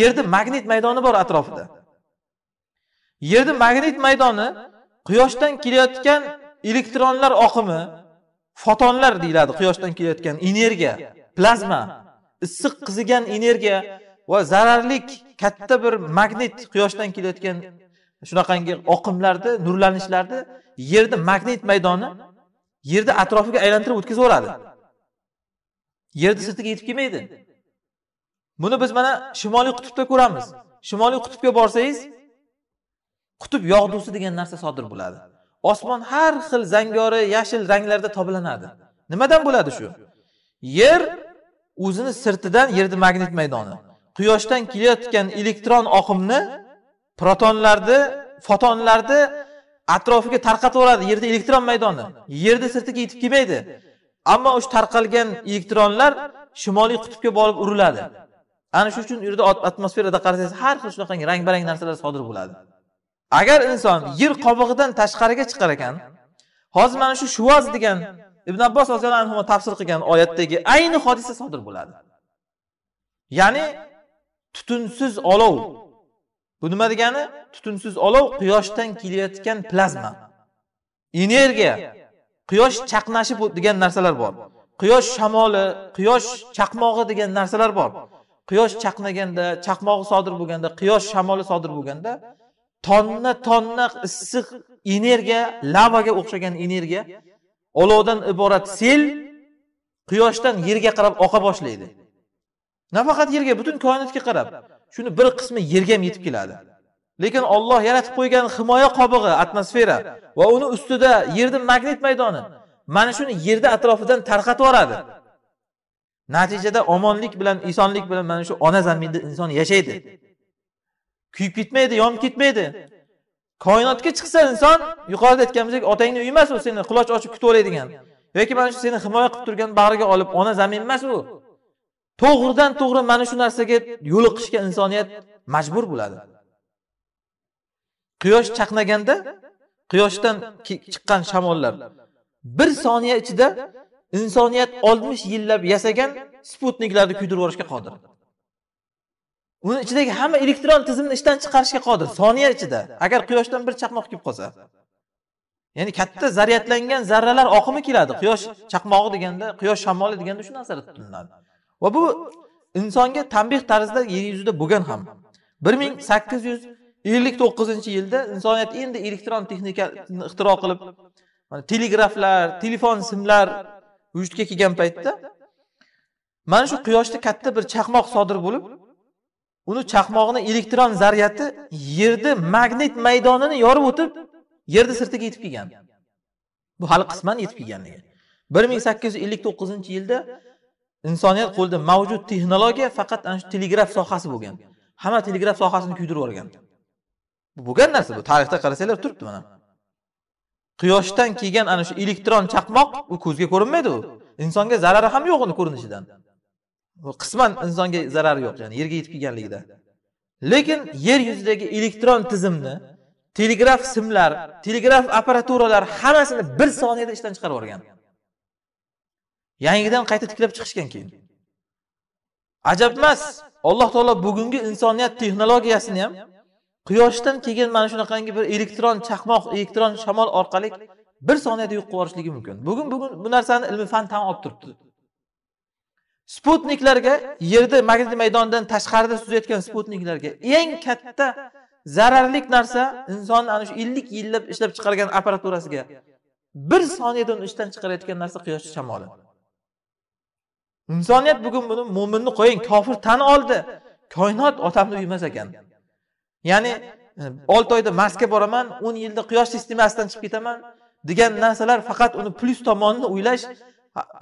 yerni magnit maydoni bor atrofida yerni magnit maydoni quyoshdan kelayotgan elektronlar oqimi fotonlar deyiladi quyoshdan kelayotgan energiya plazma issiq qizigan energiya va zararlik katta bir magnit quyoshdan kelayotgan shunaqangi oqimlarni nurlanishlarni yerni magnit maydoni yerni atrofiga aylantirib yuboradi yerni sirtiga yetib kelmaydi buni biz mana shimoliy qutbda ko'ramiz shimoliy qutbga borsangiz qutb yog'dusi degan narsa sodir bo'ladi osmon har xil zangori yashil ranglarda toblanadi nimadan bo'ladi shu yer o'zini sirtidan yerni magnit maydoni quyoshdan kelayotgan elektron oqimni protonlarni fotonlarni atrofiga tarqatib yuboradi yerda elektron maydoni yerni sirtiga yetib kelmaydi ammo o'sha tarqalgan elektronlar shimoliy qutbga borib uriladi ana shu uchun u yerda atmosferada qarasangiz har xil shunaqangi rang barang narsalar sodir bo'ladi agar inson yer qobig'idan tashqariga chiqar ekan hozir mana shu shuvoz degan ibn abbos roziyallohu anhu tafsir qilgan oyatdagi ayni hodisa sodir bo'ladi ya'ni tutunsiz olov bu nima degani tutunsiz olov quyoshdan kelayotgan plazma energiya quyosh chaqnashi degan narsalar bor quyosh shamoli quyosh chaqmog'i degan narsalar bor quyosh chaqnaganda chaqmog'i sodir bo'lganda quyosh shamoli sodir bo'lganda tonna tonna issiq energiya lavaga o'xshagan energiya olovdan iborat sel quyoshdan yerga qarab oqa boshlaydi nafaqat yerga butun koinotga qarab shuni bir qismi yerga ham yetib keladi lekin olloh yaratib qo'ygan himoya qobig'i atmosfera va uni ustida yerni magnit maydoni mana shuni yerni atrofidan tarqatib yuboradi natijada omonlik bilan insonlik bilan mana shu ona zaminda inson yashaydi kuyib ketmaydi yonib ketmaydi koinotga chiqsa inson yuqorida aytganimizdek otangni uyi emas u seni quloch ochib oladigan yoki mana shu seni himoya qilib turgan bag'riga olib ona zamin emas u to'g'ridan to'g'ri mana shu narsaga yo'liqishga insoniyat majbur bo'ladi quyosh chaqnaganda quyoshdan chiqqan shamollar bir soniya ichida insoniyat oltmish yillab yasagan sputniklarni kuydirib yuborishga qodir uni ichidagi hamma elektron tizimni ishdan chiqarishga qodir soniya ichida agar quyoshdan bir chaqmoq kelib qolsa ya'ni katta zaryadlangan zarralar oqimi keladi quyosh chaqmog'i deganda quyosh shamoli deganda shu narsalar tutiladi va bu insonga tanbeh tarzida yer yuzida bo'lgan ham bir ming sakkiz yuz ellik to'qqizinchi yilda insoniyat endi elektron texnikani ixtiro qilib mana telegraflar telefon simlar vujudga kelgan paytda mana shu quyoshda katta bir chaqmoq sodir bo'lib uni chaqmog'ini elektron zaryadi yerni magnit maydonini yorib o'tib yerni sirtiga yetib kelgan bu hali qisman yetib kelganligi bir ming sakkiz yuz ellik to'qqizinchi yilda insoniyat qo'lida mavjud texnologiya faqat ana shu telegraf sohasi bo'lgan hamma telegraf sohasini kuydirib yuborgan Bu bo'lgan narsa bu. Tarixda qarasanglar turibdi mana. Quyoshdan kelgan ana shu elektron chaqmoq u ko'zga ko'rinmaydi u. Insonga zarari ham yo'q uni ko'rinishidan. Qisman insonga zarari yo'q, ya'ni yerga yetib kelganligida. Lekin yer yuzidagi elektron tizimni telegraf simlar, telegraf apparaturalar hammasini bir soniyada ishdan chiqarib yuborgan. Yangidan qayta tiklab chiqishgan keyin. Ajabmas. Alloh taolo bugungi insoniyat texnologiyasini ham quyoshdan kelgan mana shunaqangi bir elektron chaqmoq elektron shamol orqali bir soniyada yo'q qilib yuborishligi mumkin bugun bugun bu narsani ilmi fan tan olib turibdi sputniklarga yerni magnit maydonidan tashqarida suzayotgan sputniklarga eng katta zararli narsa insonni ana shu ellik yillab ishlab chiqargan apparaturasiga bir soniyada uni ishdan chiqarayotgan narsa quyosh shamoli insoniyat bugun buni mo'minni qo'ying kofir tan oldi koinot otamni uymas ekan ya'ni e, olti oyda marsga boraman o'n yilda quyosh sistemasidan chiqib ketaman degan narsalar faqat uni plyus tomonini o'ylash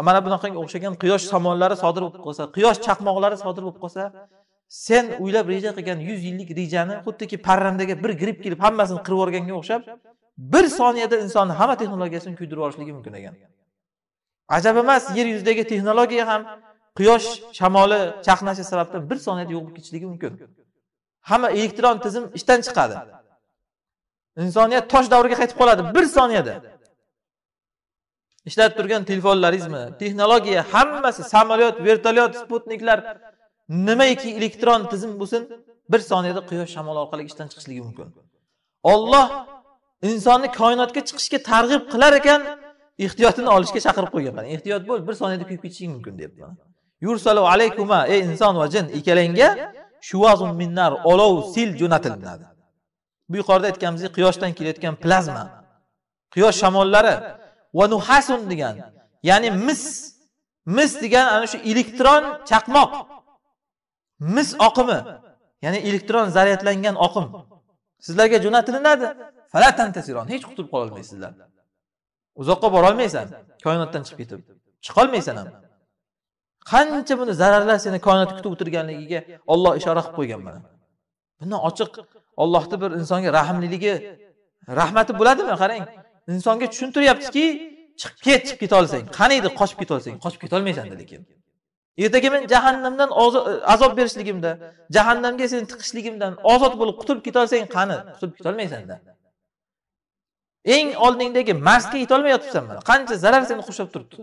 mana bunaqanga o'xshagan quyosh somonlari sodir bo'lib qolsa quyosh chaqmoqlari sodir bo'lib qolsa sen o'ylab reja qilgan yuz yillik rejani xuddiki parrandaga bir grip kelib hammasini qirib yuborganga o'xshab bir soniyada insonni hamma texnologiyasini kuydirib yuborishligi mumkin ekan ajab emas yer yuzidagi texnologiya ham quyosh shamoli chaqnashi sababdan bir soniyada yo'q bo'lib ketishligi mumkin hamma elektron tizim ishdan chiqadi insoniyat tosh davriga qaytib qoladi bir soniyada ishlatib turgan telefonlaringizmi texnologiya hammasi samolyot vertolyot sputniklar nimaiki elektron tizim bo'lsin bir soniyada quyosh shamol orqali ishdan chiqishligi mumkin olloh insonni koinotga chiqishga targ'ib qilar ekan ehtiyotini olishga chaqirib qo'ygan mana ehtiyot bo'l bir soniyada kuyib ketishing mumkin deyapti yursalo alaykuma ey inson va jin ikkalangga shuvazun minnar olov sil jo'natilinadi bu yuqorida aytganimizdek quyoshdan kelayotgan plazma quyosh shamollari va nuhasun degan ya'ni mis mis degan ana shu elektron chaqmoq mis oqimi ya'ni elektron zaryadlangan oqim sizlarga jo'natilinadi hech qutulib qololmaysizlar uzoqqa borolmaysan koinotdan chiqib ketib chiqolmaysan ham qancha buni zararlar seni koinotni kutib o'tirganligiga olloh ishora qilib qo'ygan mana bundan ochiq ollohni bir insonga rahmliligi rahmati bo'ladimi qarang insonga tushuntiryaptiki chiqib ket chiqib ketolsang qani edi qochib ketolsang qochib ketolmaysan lekin ertaga men jahannamdan azob berishligimda jahannamga seni tiqishligimdan ozod bo'lib qutulib ketolsang qani qutulib ketolmaysanda eng oldingdagi marsga yetolmay yotibsan mana qancha zarar seni qurshab turibdi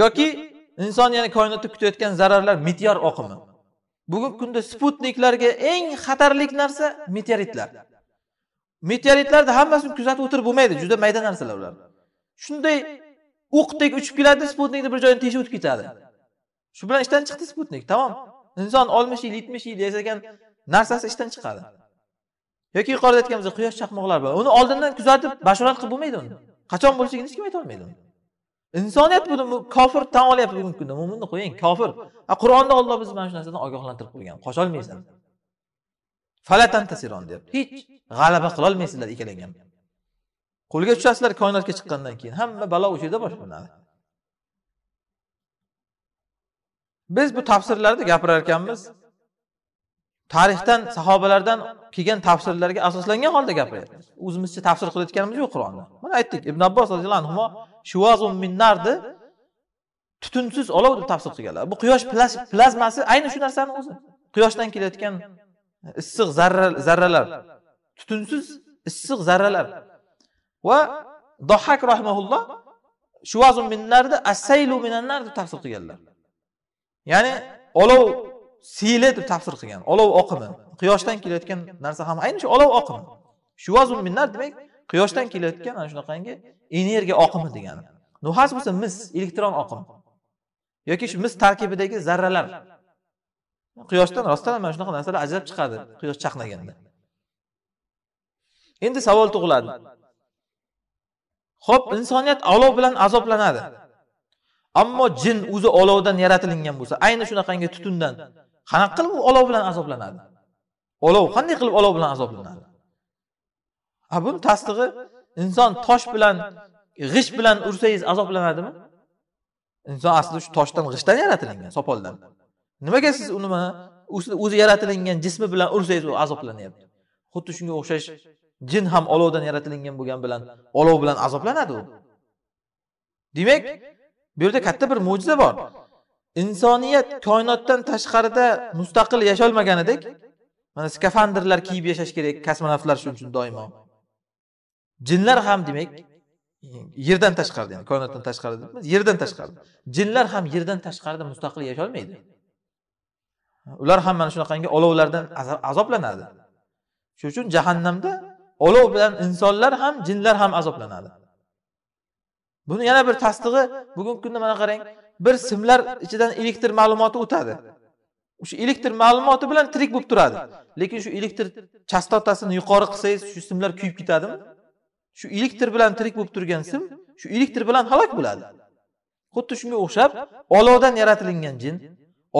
yoki inson yana koinotda kutayotgan zararlar meteor oqimi bugungi kunda sputniklarga eng xatarli narsa meteoritlar meteoritlarni hammasini kuzatib o'tirib bo'lmaydi juda mayda narsalar ular shunday o'qdek uchib keladi sputnikni bir joyini teshib o'tib ketadi shu bilan ishdan chiqdi sputnik tamom inson oltmish yil yetmish yil yashagan narsasi ishdan chiqadi yoki yuqorida aytganimizdek quyosh chaqmoqlari bor uni oldindan kuzatib bashorat qilib bo'lmaydi uni qachon bo'lishligini hech kim olmaydi uni insoniyat buni kofir tan olyapti bugungi kunda mo'minni qo'ying kofir qur'onda olloh bizni mana shu narsadan ogohlantirib qo'ygan qocholmaysan falatan tasiron deyapti hech g'alaba qilolmaysizlar ikkalangham qo'lga tushasizlar koinotga chiqqandan keyin hamma balo o'sha yerda boshlanadi biz bu tafsirlarda gapirar ekanmiz tarixdan sahobalardan kelgan tafsirlarga asoslangan holda gapiryapmiz o'zimizcha tafsir qilayotganimiz yo'q qur'onni mana aytdik ibn abbos roziyallohu anhu shuvazun minnarni tutunsiz olov deb tafsir qilganlar bu quyosh plazmasi ayni shu narsani o'zi quyoshdan kelayotgan issiq zarralar tutunsiz issiq zarralar va dohak rahmaulloh shuvazun minnarni assaylu minannar deb tafsir qilganlar ya'ni olov siyli deb tafsir qilgan olov oqimi quyoshdan kelayotgan narsa ham ayni shu olov oqimi shuvazun minnar demak quyoshdan kelayotgan ana shunaqangi energiya oqimi degani nuhas bo'lsa mis elektron oqim yoki shu mis tarkibidagi zarralar quyoshdan rostdan ham mana shunaqa narsalar ajrab chiqadi quyosh chaqnaganda endi savol tug'iladi ho'p insoniyat olov bilan azoblanadi ammo jin o'zi olovdan yaratilingan bo'lsa ayni shunaqangi tutundan qanaqa qilib olov bilan azoblanadi olov qanday qilib olov bilan azoblanadi a buni tasdig'i inson tosh bilan g'isht bilan ursangiz azoblanadimi inson aslida shu toshdan g'ishtdan yaratilingan sopoldan nimaga siz u nima o'zi yaratilingan jismi bilan ursangiz u azoblanyapti xuddi shunga o'xshash jin ham olovdan yaratilingan bo'lgani bilan olov bilan azoblanadi u demak bu yerda katta bir mo'jiza bor insoniyat koinotdan tashqarida mustaqil yasholmaganidek mana skafandrlar kiyib yashash kerak kosmonavtlar shuning uchun doimo jinlar ham demak yerdan tashqarida ya'ni koinotdan tashqarida emas yerdan tashqarida jinlar ham yerdan tashqarida mustaqil yasholmaydi ular ham mana shunaqangi olovlardan azoblanadi shuning uchun jahannamda olov bilan insonlar ham jinlar ham azoblanadi buni yana bir tasdig'i bugungi kunda mana qarang bir simlar ichidan elektr ma'lumoti o'tadi o'sha elektr ma'lumoti bilan tirik bo'lib turadi lekin shu elektr chastotasini yuqori qilsangiz shu simlar kuyib ketadimi shu elektr bilan tirik bo'lib turgan sim shu elektr bilan halok bo'ladi xuddi shunga o'xshab olovdan yaratilingan jin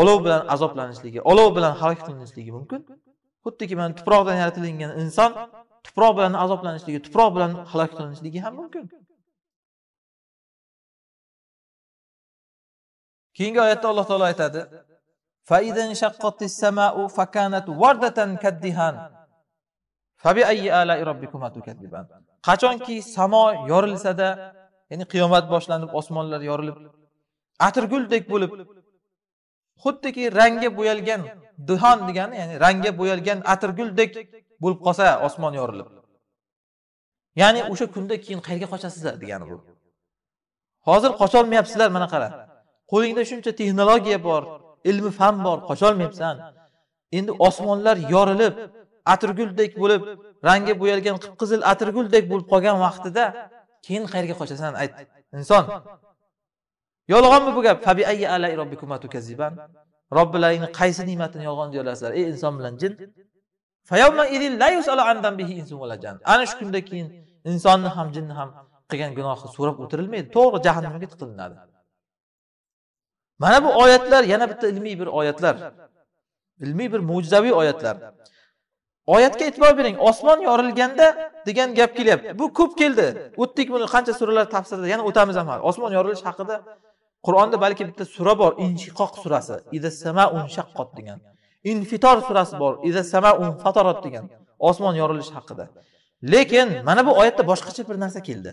olov bilan azoblanishligi olov bilan halok qilinishligi mumkin xuddiki mana tuproqdan yaratilingan inson tuproq bilan azoblanishligi tuproq bilan halok qilinishligi ham mumkin keyingi oyatda alloh taolo aytadi qachonki samo yorilsada ya'ni qiyomat boshlanib osmonlar yorilib atirguldek bo'lib xuddiki rangga bo'yalgan duhon degani ya'ni rangga bo'yalgan atirguldek bo'lib qolsa osmon yorilib ya'ni o'sha kunda keyin qayerga qochasizlar degani bu hozir qocholmayapsizlar mana qara qo'lingda shuncha texnologiya bor ilmi fan bor qocholmayapsan endi osmonlar yorilib atirguldek bo'lib rangi bo'yalgan qip qizil atirguldek bo'lib qolgan vaqtida keyin qayerga qochasan ayt inson yolg'onmi bu gap robbilaringni qaysi ne'matini yolg'on deyolasizlar ey inson bilan jin ana shu kundan keyin insonni ham jinni ham qilgan gunohi so'rab o'tirilmaydi to'g'ri jahannamga tiqilinadi mana bu oyatlar yana bitta ilmiy bir oyatlar ilmiy bir mo'jizaviy oyatlar oyatga e'tibor bering osmon yorilganda degan gap kelyapti bu ko'p keldi o'tdik buni qancha suralar tafsirida yana o'tamiz ham osmon yorilish haqida qur'onda balki bitta sura bor inshiqoq surasi ida sama shaqqot degan infitor surasi bor ida samaun fatorot degan osmon yorilishi haqida lekin mana bu oyatda boshqacha bir narsa keldi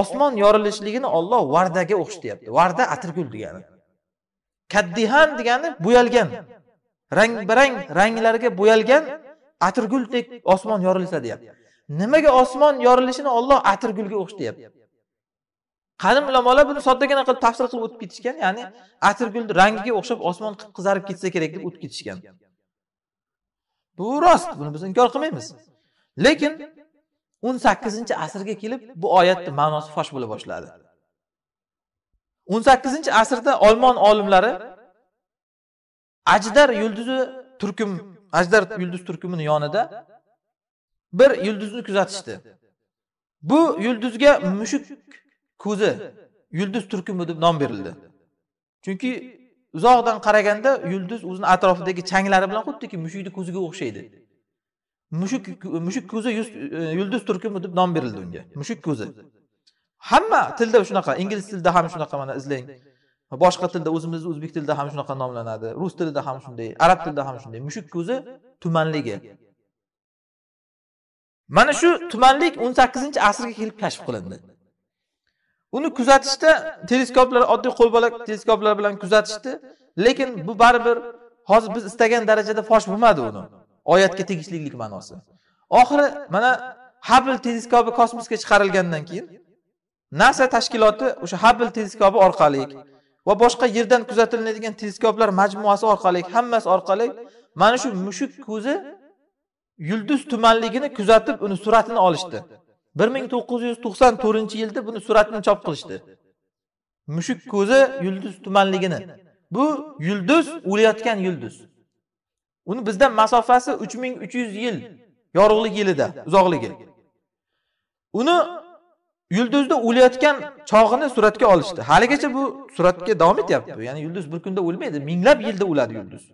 osmon yorilishligini olloh vardaga o'xshatyapti varda atirgul degani kaddihan degani bo'yalgan rang barang ranglarga bo'yalgan atirguldek osmon yorilsa deyapti nimaga osmon yorilishini olloh atirgulga o'xshatyapti qadim ulamolar buni soddagina qilib tafsir qilib o'tib ketishgan ya'ni atirgulni rangiga o'xshab osmon qip qizarib ketsa kerak deb o'tib ketishgan bu rost buni biz inkor qilmaymiz lekin o'n sakkizinchi asrga kelib bu oyatni ma'nosi fosh bo'la boshladi o'n sakkizinchi asrda olmon olimlari ajdar yulduzi turkum ajdar yulduz turkumini yonida bir yulduzni kuzatishdi bu yulduzga mushuk ko'zi yulduz turkumi deb nom berildi chunki uzoqdan qaraganda yulduz o'zini atrofidagi changlari bilan xuddiki mushukni ko'ziga o'xshaydi mushuk mushuk ko'zi e, yulduz turkumi deb nom berildi unga mushuk ko'zi hamma tilda shunaqa ingliz tilida ham shunaqa mana izlang boshqa tilda o'zimizni o'zbek tilida ham shunaqa nomlanadi rus tilida ham shunday arab tilida ham shunday mushuk ko'zi tumanligi mana shu tumanlik o'n sakkizinchi asrga kelib kashf qilindi uni kuzatishda teleskoplar oddiy qo'lbola teleskoplar bilan kuzatishdi lekin bu baribir hozir biz istagan darajada fosh bo'lmadi uni oyatga tegishlilik ma'nosi oxiri mana habl teleskopi kosmosga chiqarilgandan keyin nasa tashkiloti o'sha habl teleskopi orqali va boshqa yerdan kuzatiladigan teleskoplar majmuasi orqali hammasi orqali mana shu mushuk ko'zi yulduz tumanligini kuzatib uni suratini olishdi bir ming to'qqiz yuz to'qson to'rtinchi yilda buni suratini chop qilishdi mushuk ko'zi yulduz tumanligini bu yulduz o'layotgan yulduz uni bizdan masofasi uch ming uch yuz yil yorug'lik yilida uzoqligi uni yulduzda o'layotgan chog'ini suratga olishdi haligacha bu suratga davom etyapti ya'ni yulduz bir kunda o'lmaydi minglab yilda o'ladi yulduz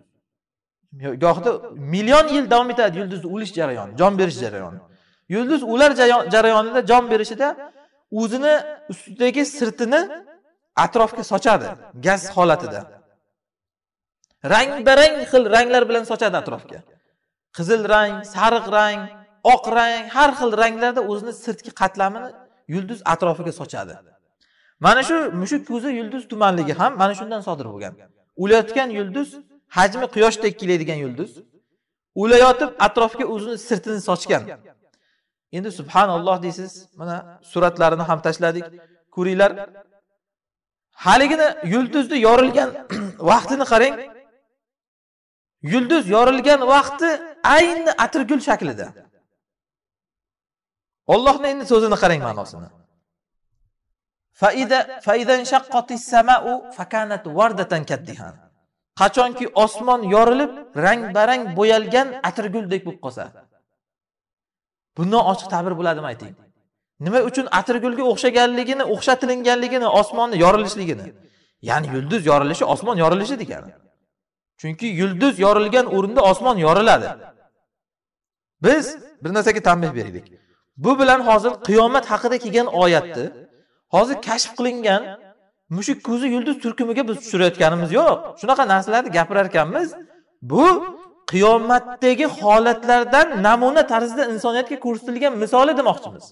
gohida million yil davom etadi yulduzni o'lish jarayoni jon berish jarayoni yulduz o'lar jarayonida jon berishida o'zini ustidagi sirtini atrofga sochadi gaz holatida rang barang xil ranglar bilan sochadi atrofga qizil rang sariq rang oq rang har xil ranglarda o'zini sirtki qatlamini yulduz atrofiga sochadi mana shu mushuk ko'zi yulduz tumanligi ham mana shundan sodir bo'lgan o'layotgan yulduz hajmi quyoshdek keladigan yulduz o'layotib atrofga o'zini sirtini sochgan endi subhanalloh deysiz mana suratlarini ham tashladik ko'ringlar haligini yulduzni yorilgan vaqtini qarang yulduz yorilgan vaqti ayni atirgul shaklida ollohni endi so'zini qarang ma'nosini qachonki osmon yorilib rang barang bo'yalgan atirguldek bo'lib qolsa bundan ochiq ta'bir bo'ladimi ayting nima uchun atirgulga o'xshaganligini o'xshatilinganligini osmonni yorilishligini ya'ni yulduz yorilishi osmon yorilishi degani chunki yulduz yorilgan o'rinda osmon yoriladi biz bir narsaga tanbeh beraylik bu bilan hozir qiyomat haqida kelgan oyatni hozir kashf qilingan mushuk ko'zi yulduz turkumiga biz tushirayotganimiz yo'q shunaqa narsalarni gapirar ekanmiz bu qiyomatdagi holatlardan namuna tarzida insoniyatga ko'rsatilgan misoli demoqchimiz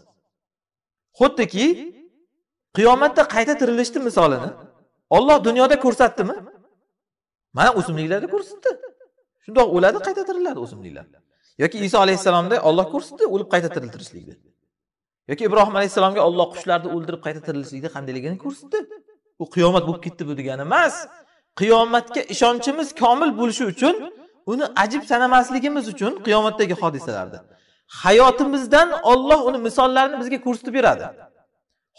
xuddiki qiyomatda qayta tirilishni misolini olloh dunyoda ko'rsatdimi mana o'simliklarda ko'rsatdi shundoq o'ladi qayta tiriladi o'simliklar yoki iso alayhissalomda olloh ko'rsatdi o'lib qayta tiriltirishlikni yoki ibrohim alayhissalomga olloh qushlarni o'ldirib qayta tirilishlikni qandayligini ko'rsatdi u qiyomat bo'lib ketdi bu degani emas qiyomatga ishonchimiz komil bo'lishi uchun uni ajib sanamasligimiz uchun qiyomatdagi hodisalarni hayotimizdan olloh uni misollarini bizga ko'rsatib beradi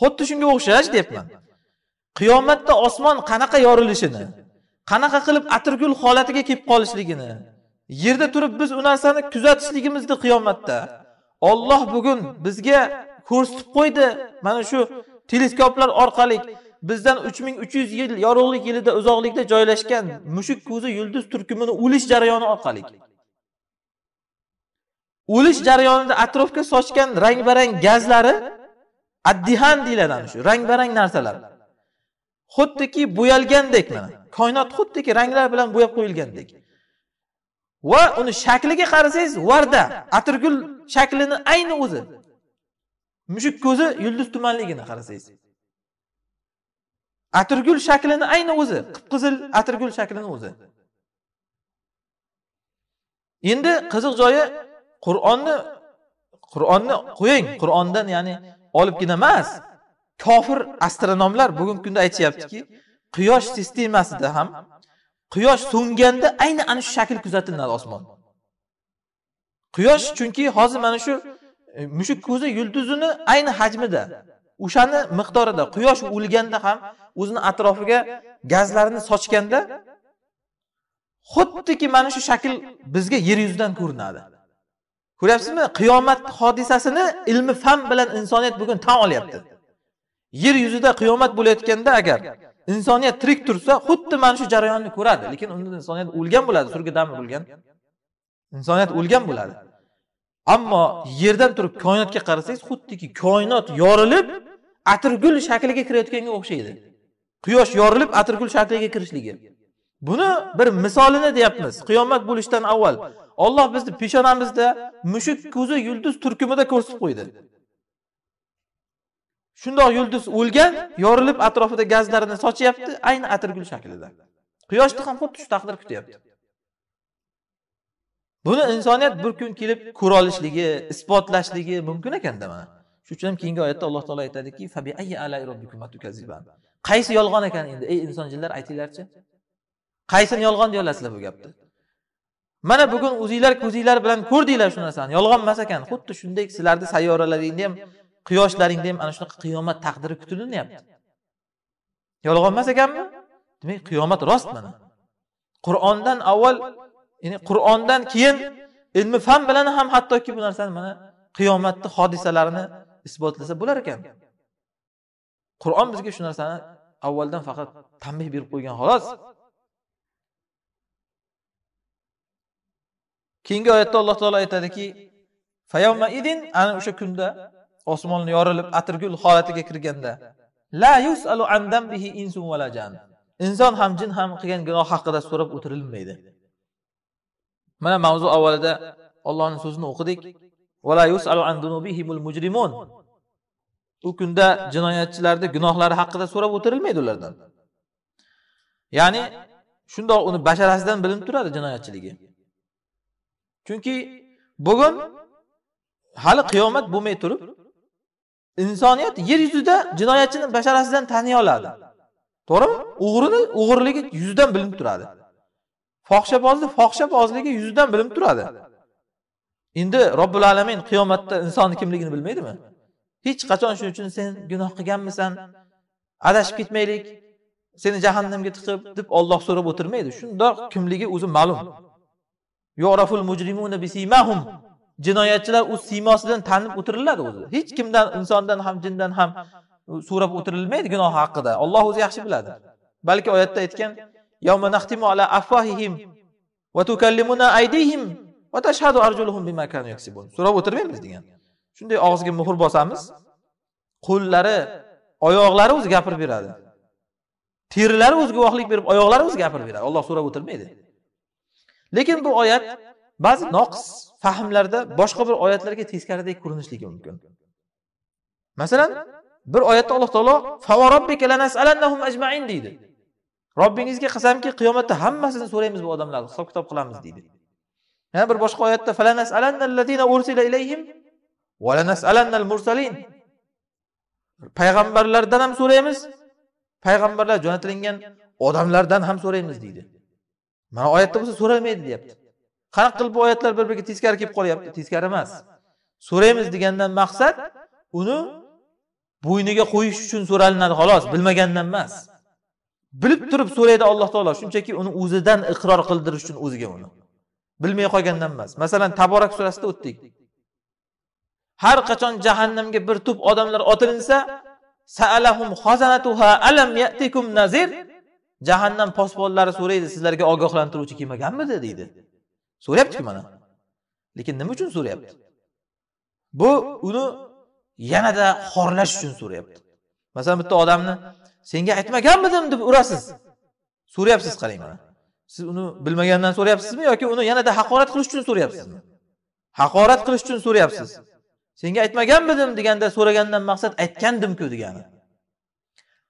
xuddi shunga o'xshash deyapman qiyomatda osmon qanaqa yorilishini qanaqa qilib atirgul holatiga kelib qolishligini yerda turib biz u narsani kuzatishligimizni qiyomatda olloh bugun bizga ko'rsatib qo'ydi mana shu teleskoplar orqali bizdan uch ming uch yuz yil yorug'lik yilida uzoqlikda joylashgan mushuk ko'zi yulduz turkumini o'lish jarayoni orqali o'lish jarayonida atrofga sochgan rang barang gazlari addihan deyiladi ana shu rang barang narsalar xuddiki bo'yalgandek mana koinot xuddiki ranglar bilan bo'yab qo'yilgandek va uni shakliga qarasangiz varda atirgul shaklini ayni o'zi mushuk ko'zi yulduz tumanligini qarasangiz atirgul shaklini ayni o'zi qip qizil atirgul shaklini o'zi endi qiziq joyi qur'onni qur'onni qo'ying qur'ondan ya'ni olibgina emas kofir astronomlar bugungi kunda aytishyaptiki quyosh sistemasida ham quyosh so'nganda ayni ana shu shakl kuzatiladi osmon quyosh chunki hozir mana shu e, mushuk ko'zi yulduzini ayni hajmida o'shani miqdorida quyosh o'lganda ham o'zini atrofiga gazlarni sochganda xuddiki mana shu shakl bizga yer yuzidan ko'rinadi ko'ryapsizmi qiyomat hodisasini ilmi fan bilan insoniyat bugun tan olyapti yer yuzida qiyomat bo'layotganda agar insoniyat tirik tursa xuddi mana shu jarayonni ko'radi lekin unda insoniyat o'lgan bo'ladi surga dami bo'lgan insoniyat o'lgan bo'ladi ammo yerdan turib koinotga qarasangiz xuddiki koinot yorilib atirgul shakliga kirayotganga o'xshaydi quyosh yorilib atirgul shakliga kirishligi buni bir misolini deyapmiz qiyomat bo'lishidan avval olloh bizni peshonamizda mushuk ko'zi yulduz turkumida ko'rsatib qo'ydi shundoq yulduz o'lgan yorilib atrofida gazlarini sochyapti ayni atirgul shaklida quyoshni ham xuddi shu taqdir kutyapti buni insoniyat bir kun kelib ko'rolishligi isbotlashligi mumkin ekanda mana shuning uchun ham keyingi oyatda alloh taolo aytadiki qaysi yolg'on ekan endi ey inson jinlar aytinglarchi qaysini yolg'on deya olasizlar bu gapni mana bugun o'zinglar ko'zinglar bilan ko'rdinglar shu narsani yolg'on emas ekan xuddi shunday sizlarni sayyoralaringni ham quyoshlaringda ham ana shunaqa qiyomat taqdiri kutilinyapti yolg'on emas ekanmi demak qiyomat rost mana qur'ondan avval ya'ni qur'ondan keyin ilmi fan bilan ham hattoki bu narsani mana qiyomatni hodisalarini isbotlasa bo'lar ekan qur'on bizga shu narsani avvaldan faqat tanbeh berib qo'ygan xolos keyingi oyatda alloh taolo aytadiki ana o'sha kunda osmon yorilib atirgul holatiga kirganda la yusalu an insun vala jan inson ham jin ham qilgan gunoh haqida so'rab o'tirilmaydi mana mavzu avvalida Allohning so'zini o'qidik vala yusalu dunubihimul mujrimun u kunda jinoyatchilarni gunohlari haqida so'rab o'tirilmaydi ulardan ya'ni shundoq uni basharasidan bilinib turadi jinoyatchiligi chunki bugun hali qiyomat bo'lmay turib insoniyat yer yuzida jinoyatchini basharasidan taniy oladi to'g'rimi o'g'rini o'g'irligi yuzidan bilinib turadi fohishabozni fohishabozligi yuzidan bilinib turadi endi robbil alamin qiyomatda insonni kimligini bilmaydimi hech qachon shuning uchun sen gunoh qilganmisan adashib ketmaylik seni jahannamga tiqib deb olloh so'rab o'tirmaydi shundoq kimligi o'zi ma'lum jinoyatchilar u siymosidan tanib o'tiriladi o'zi hech kimdan insondan ham jindan ham so'rab o'tirilmaydi gunoh haqida Alloh o'zi yaxshi biladi balki oyatda aytgan afwahihim va tukallimuna aydihim va tashhadu arjuluhum bima so'rab o'tirmaymiz degan shunday og'ziga muhr bosamiz qo'llari oyoqlari o'zi gapirib beradi terilari o'zi guvohlik berib oyoqlari o'zi gapirib beradi Alloh so'rab o'tirmaydi lekin bu oyat ba'zi noqis fahmlarda boshqa bir oyatlarga teskaridek ko'rinishligi mumkin masalan bir oyatda alloh taolo ajmain deydi robbingizga qasamki qiyomatda hammasini so'raymiz bu odamlarni hisob kitob qilamiz deydi yana bir boshqa oyatda payg'ambarlardan ham so'raymiz payg'ambarlar jo'natilingan odamlardan ham so'raymiz deydi mana oyatda bo'lsa so'ralmaydi deyapti qanaqa qilib bu oyatlar bir biriga teskari kelib qolyapti teskari emas so'raymiz degandan maqsad uni bo'yniga qo'yish uchun so'ralinadi xolos bilmagandan emas bilib turib so'raydi alloh taolo shunchaki uni o'zidan iqror qildirish uchun o'ziga uni bilmay qolgandan emas masalan taborak surasida o'tdik har qachon jahannamga bir tup odamlar otilinsa saalahum alam yatikum nazir jahannam posbonlari so'raydi sizlarga ogohlantiruvchi kelmaganmidi deydi so'rayaptiku mana lekin nima uchun so'rayapti bu uni yanada xorlash uchun so'rayapti masalan bitta odamni senga aytmaganmidim deb urasiz so'rayapsiz qarang mana siz uni bilmagandan so'rayapsizmi yoki uni yanada haqorat qilish uchun so'rayapsizmi haqorat qilish uchun so'rayapsiz senga aytmaganmidim deganda so'ragandan maqsad aytgandimku degani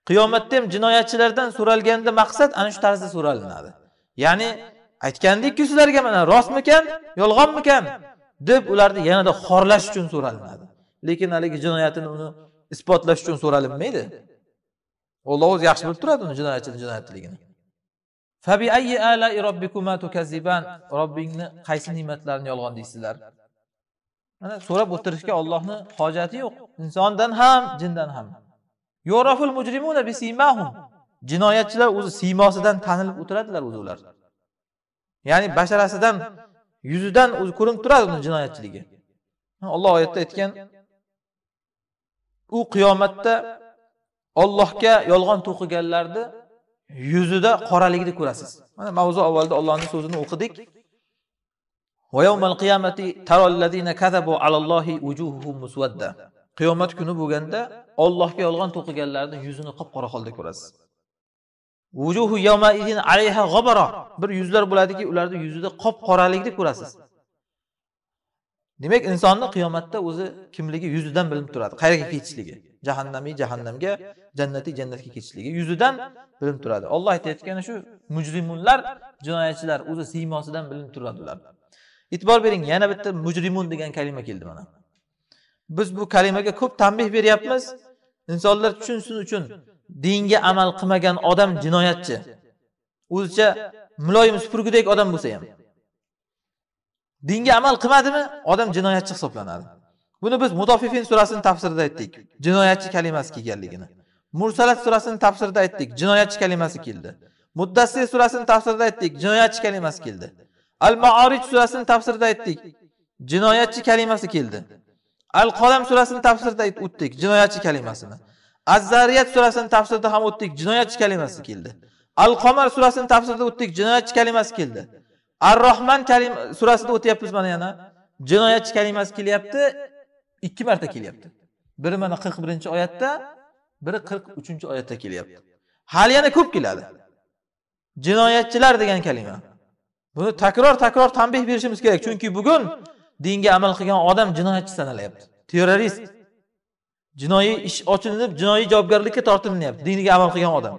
qiyomatda ham jinoyatchilardan so'ralganda maqsad ana shu tarzda so'ralinadi ya'ni aytgandikku sizlarga mana rostmikan yolg'onmikan deb ularni yanada xorlash uchun so'ralinadi lekin haligi jinoyatini uni isbotlash uchun so'ralinmaydi olloh o'zi yaxshi bilib turadi uni jinoyatchini jinoyatchiligini robbingni qaysi ne'matlarini yolg'on deysizlar mana so'rab o'tirishga ollohni hojati yo'q insondan ham jindan ham jinoyatchilar o'zi siymosidan tanilib o'tiradilar o'zi ular ya'ni basharasidan yuzidan o'zi ko'rinib turadi uni jinoyatchiligi olloh oyatda aytgan u qiyomatda ollohga yolg'on to'qiganlarni yuzida qoraligini ko'rasiz mana mavzu avvalda ollohni so'zini o'qidik qiyomat kuni bo'lganda ollohga yolg'on to'qiganlarni yuzini qop qora holda ko'rasiz bir yuzlar bo'ladiki ularni yuzida qop qoralikni ko'rasiz demak insonni qiyomatda o'zi kimligi yuzidan bilinib turadi qayerga ketishligi jahannamiy jahannamga jannatiy jannatga ketishligi yuzidan bilinib turadi olloh aytayotgani shu mujrimunlar jinoyatchilar o'zi siymosidan bilinib turadi ular e'tibor bering yana bitta mujrimun degan kalima keldi mana biz bu kalimaga ko'p tanbeh beryapmiz insonlar tushunsin uchun dinga amal qilmagan odam jinoyatchi o'zicha muloyim supurgidek odam bo'lsa ham dinga amal qilmadimi odam jinoyatchi hisoblanadi buni biz mudofifin surasini tafsirida aytdik jinoyatchi kalimasi kelganligini mursalat surasini tafsirida aytdik jinoyatchi kalimasi keldi muddassir surasini tafsirida aytdik jinoyatchi kalimasi keldi al maorij surasini tafsirida aytdik jinoyatchi kalimasi keldi al qolam surasini tafsirida o'tdik jinoyatchi kalimasini az zariyat surasini tafsirida ham o'tdik jinoyatchi kalimasi keldi al qomar surasini tafsirida o'tdik jinoyatchi kalimasi keldi ar rohman kalima surasida o'tyapmiz mana yana jinoyatchi kalimasi kelyapti ikki marta kelyapti biri mana qirq birinchi oyatda biri qirq uchinchi oyatda kelyapti hali yana ko'p keladi jinoyatchilar degan kalima buni takror takror tanbeh berishimiz kerak chunki bugun dinga amal qilgan odam jinoyatchi sanalyapti terrorist jinoiy ish ochilib jinoiy javobgarlikka tortilinyapti diniga amal qilgan odam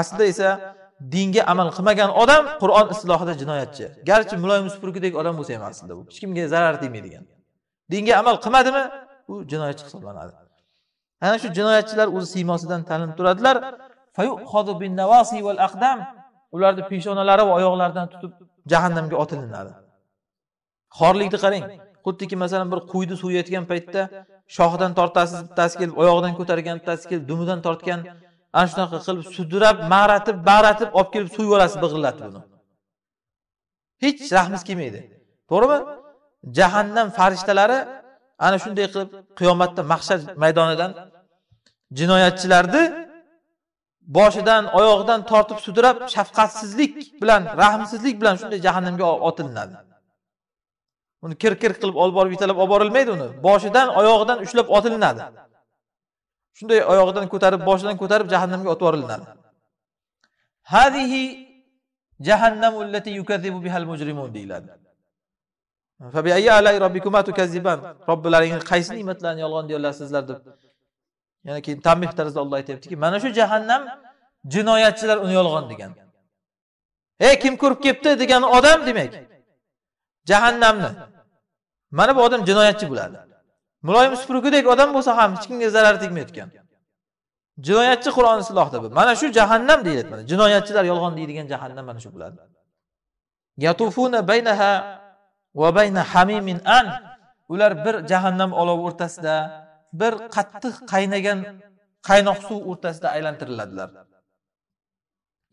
aslida esa dinga amal qilmagan odam qur'on islohida jinoyatchi garchi muloyim supurgidek odam bo'lsa ham aslida bu hech kimga zarar tegmaydigan dinga amal qilmadimi u jinoyatchi hisoblanadi ana shu jinoyatchilar o'zi siymosidan tanib turadilar ularni peshonalari va oyoqlaridan tutib jahannamga otilinadi xorlikni qarang xuddiki masalan bir qo'yni so'yayotgan paytda shoxidan tortasiz bittasi kelib oyog'idan ko'targan bittasi kelib dumidan tortgan ana shunaqa qilib sudrab maratib baratib olib kelib so'yib yuborasiz big'illatib uni hech rahmingiz kelmaydi to'g'rimi jahannam farishtalari ana shunday qilib qiyomatda mahshar maydonidan jinoyatchilarni boshidan oyog'idan tortib sudrab shafqatsizlik bilan rahmsizlik bilan shunday jahannamga otilinadi uni kir kir qilib olib borib yetalab olib borilmaydi uni boshidan oyog'idan ushlab otilinadi shunday oyog'idan ko'tarib boshidan ko'tarib jahannamga otib yuborilinadi hadihi jahannamu allati yukazzibu bihal mujrimun deyiladi robbilaringni qaysi ne'matlarni yolg'on sizlar deb yana keyin tanbeh tarzida olloh aytyaptiki mana shu jahannam jinoyatchilar uni yolg'on degan ey kim ko'rib kelibdi degan odam demak jahannamni mana bu odam jinoyatchi bo'ladi muloyim supurgidek odam bo'lsa ham hech kimga zarari tegmayotgan jinoyatchi qur'on islohda bu mana shu jahannam deyiladi mana jinoyatchilar yolg'on deydigan jahannam mana shu bo'ladi yatufuna baynaha va bayna hamimin an ular bir jahannam olovi o'rtasida bir qattiq qaynagan qaynoq suv o'rtasida aylantiriladilar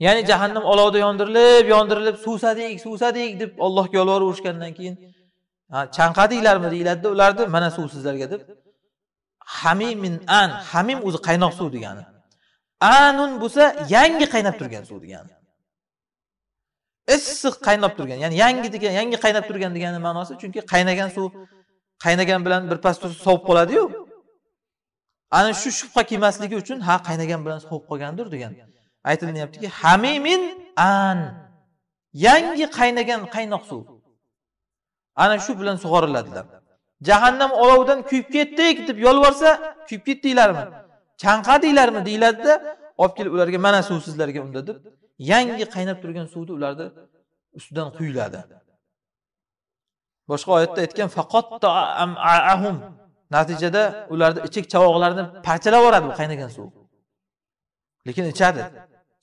ya'ni jahannam olovda yondirilib yondirilib suvsadik suvsadik deb ollohga urishgandan keyin chanqadinglarmi deyiladida ularni mana suv sizlarga deb hamimin an hamim o'zi qaynoq suv degani anun bo'lsa yangi qaynab turgan suv degani issiq qaynab turgan ya'ni yangi degan yangi qaynab turgan degani ma'nosi chunki qaynagan suv qaynagan bilan birpas turib sovib qoladiyu ana shu shubha kelmasligi uchun ha qaynagan bilan sovib qolgandir degan aytilyaptiki hamimin an yangi qaynagan qaynoq suv ana shu bilan sug'oriladilar jahannam olovidan kuyib ketdik deb yolvorsa kuyib ketdinglarmi chanqadinglarmi deyiladida olib kelib ularga mana suv sizlarga unda deb yangi qaynab turgan suvni ularni ustidan quyiladi boshqa oyatda aytgan faqat ahum natijada ularni ichak chavoqlarini parchalab yuboradi bu qaynagan suv lekin ichadi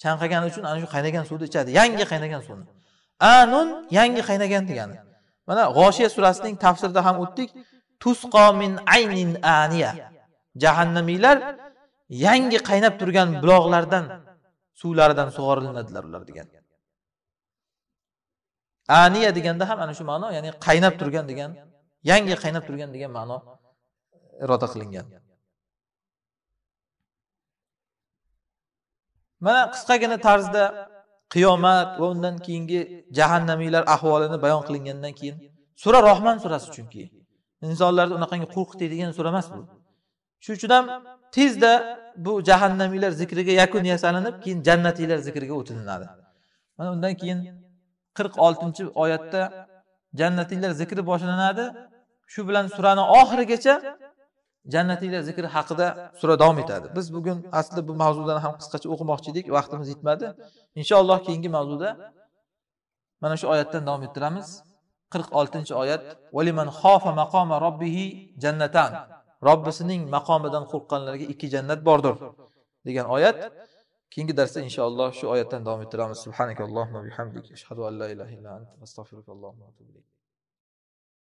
chanqagani uchun ana shu qaynagan suvni ichadi yangi qaynagan suvni anun yangi qaynagan degani mana g'oshiya surasining tafsirida ham o'tdik tusqo min aynin aniya jahannamiylar yangi qaynab turgan buloqlardan suvlaridan sug'orilinadilar ular degan aniya deganda ham ana shu ma'no ya'ni qaynab turgan degan yangi qaynab turgan degan ma'no e, iroda qilingan mana qisqagina tarzda qiyomat va undan keyingi jahannamiylar ahvolini bayon qilingandan keyin sura rohman surasi chunki insonlarni unaqangi qo'rqitadigan sura emas bu shuning uchun ham tezda bu jahannamiylar zikriga yakun yasalinib keyin jannatiylar zikriga o'tilinadi mana undan keyin qirq oltinchi oyatda jannatiylar zikri boshlanadi shu bilan surani oxirigacha jannatinglar zikri haqida sura davom etadi biz bugun asli bu mavzudan ham qisqacha o'qimoqchi edik vaqtimiz yetmadi inshaalloh keyingi mavzuda mana shu oyatdan davom ettiramiz qirq oltinchi oyat valiman xofa maqoma robbihi jannatan robbisining maqomidan qo'rqqanlarga ikki jannat bordir degan oyat keyingi darsda inshaalloh shu oyatdan davom ettiramiz subhanakallohumma ashhadu an la ilaha illa va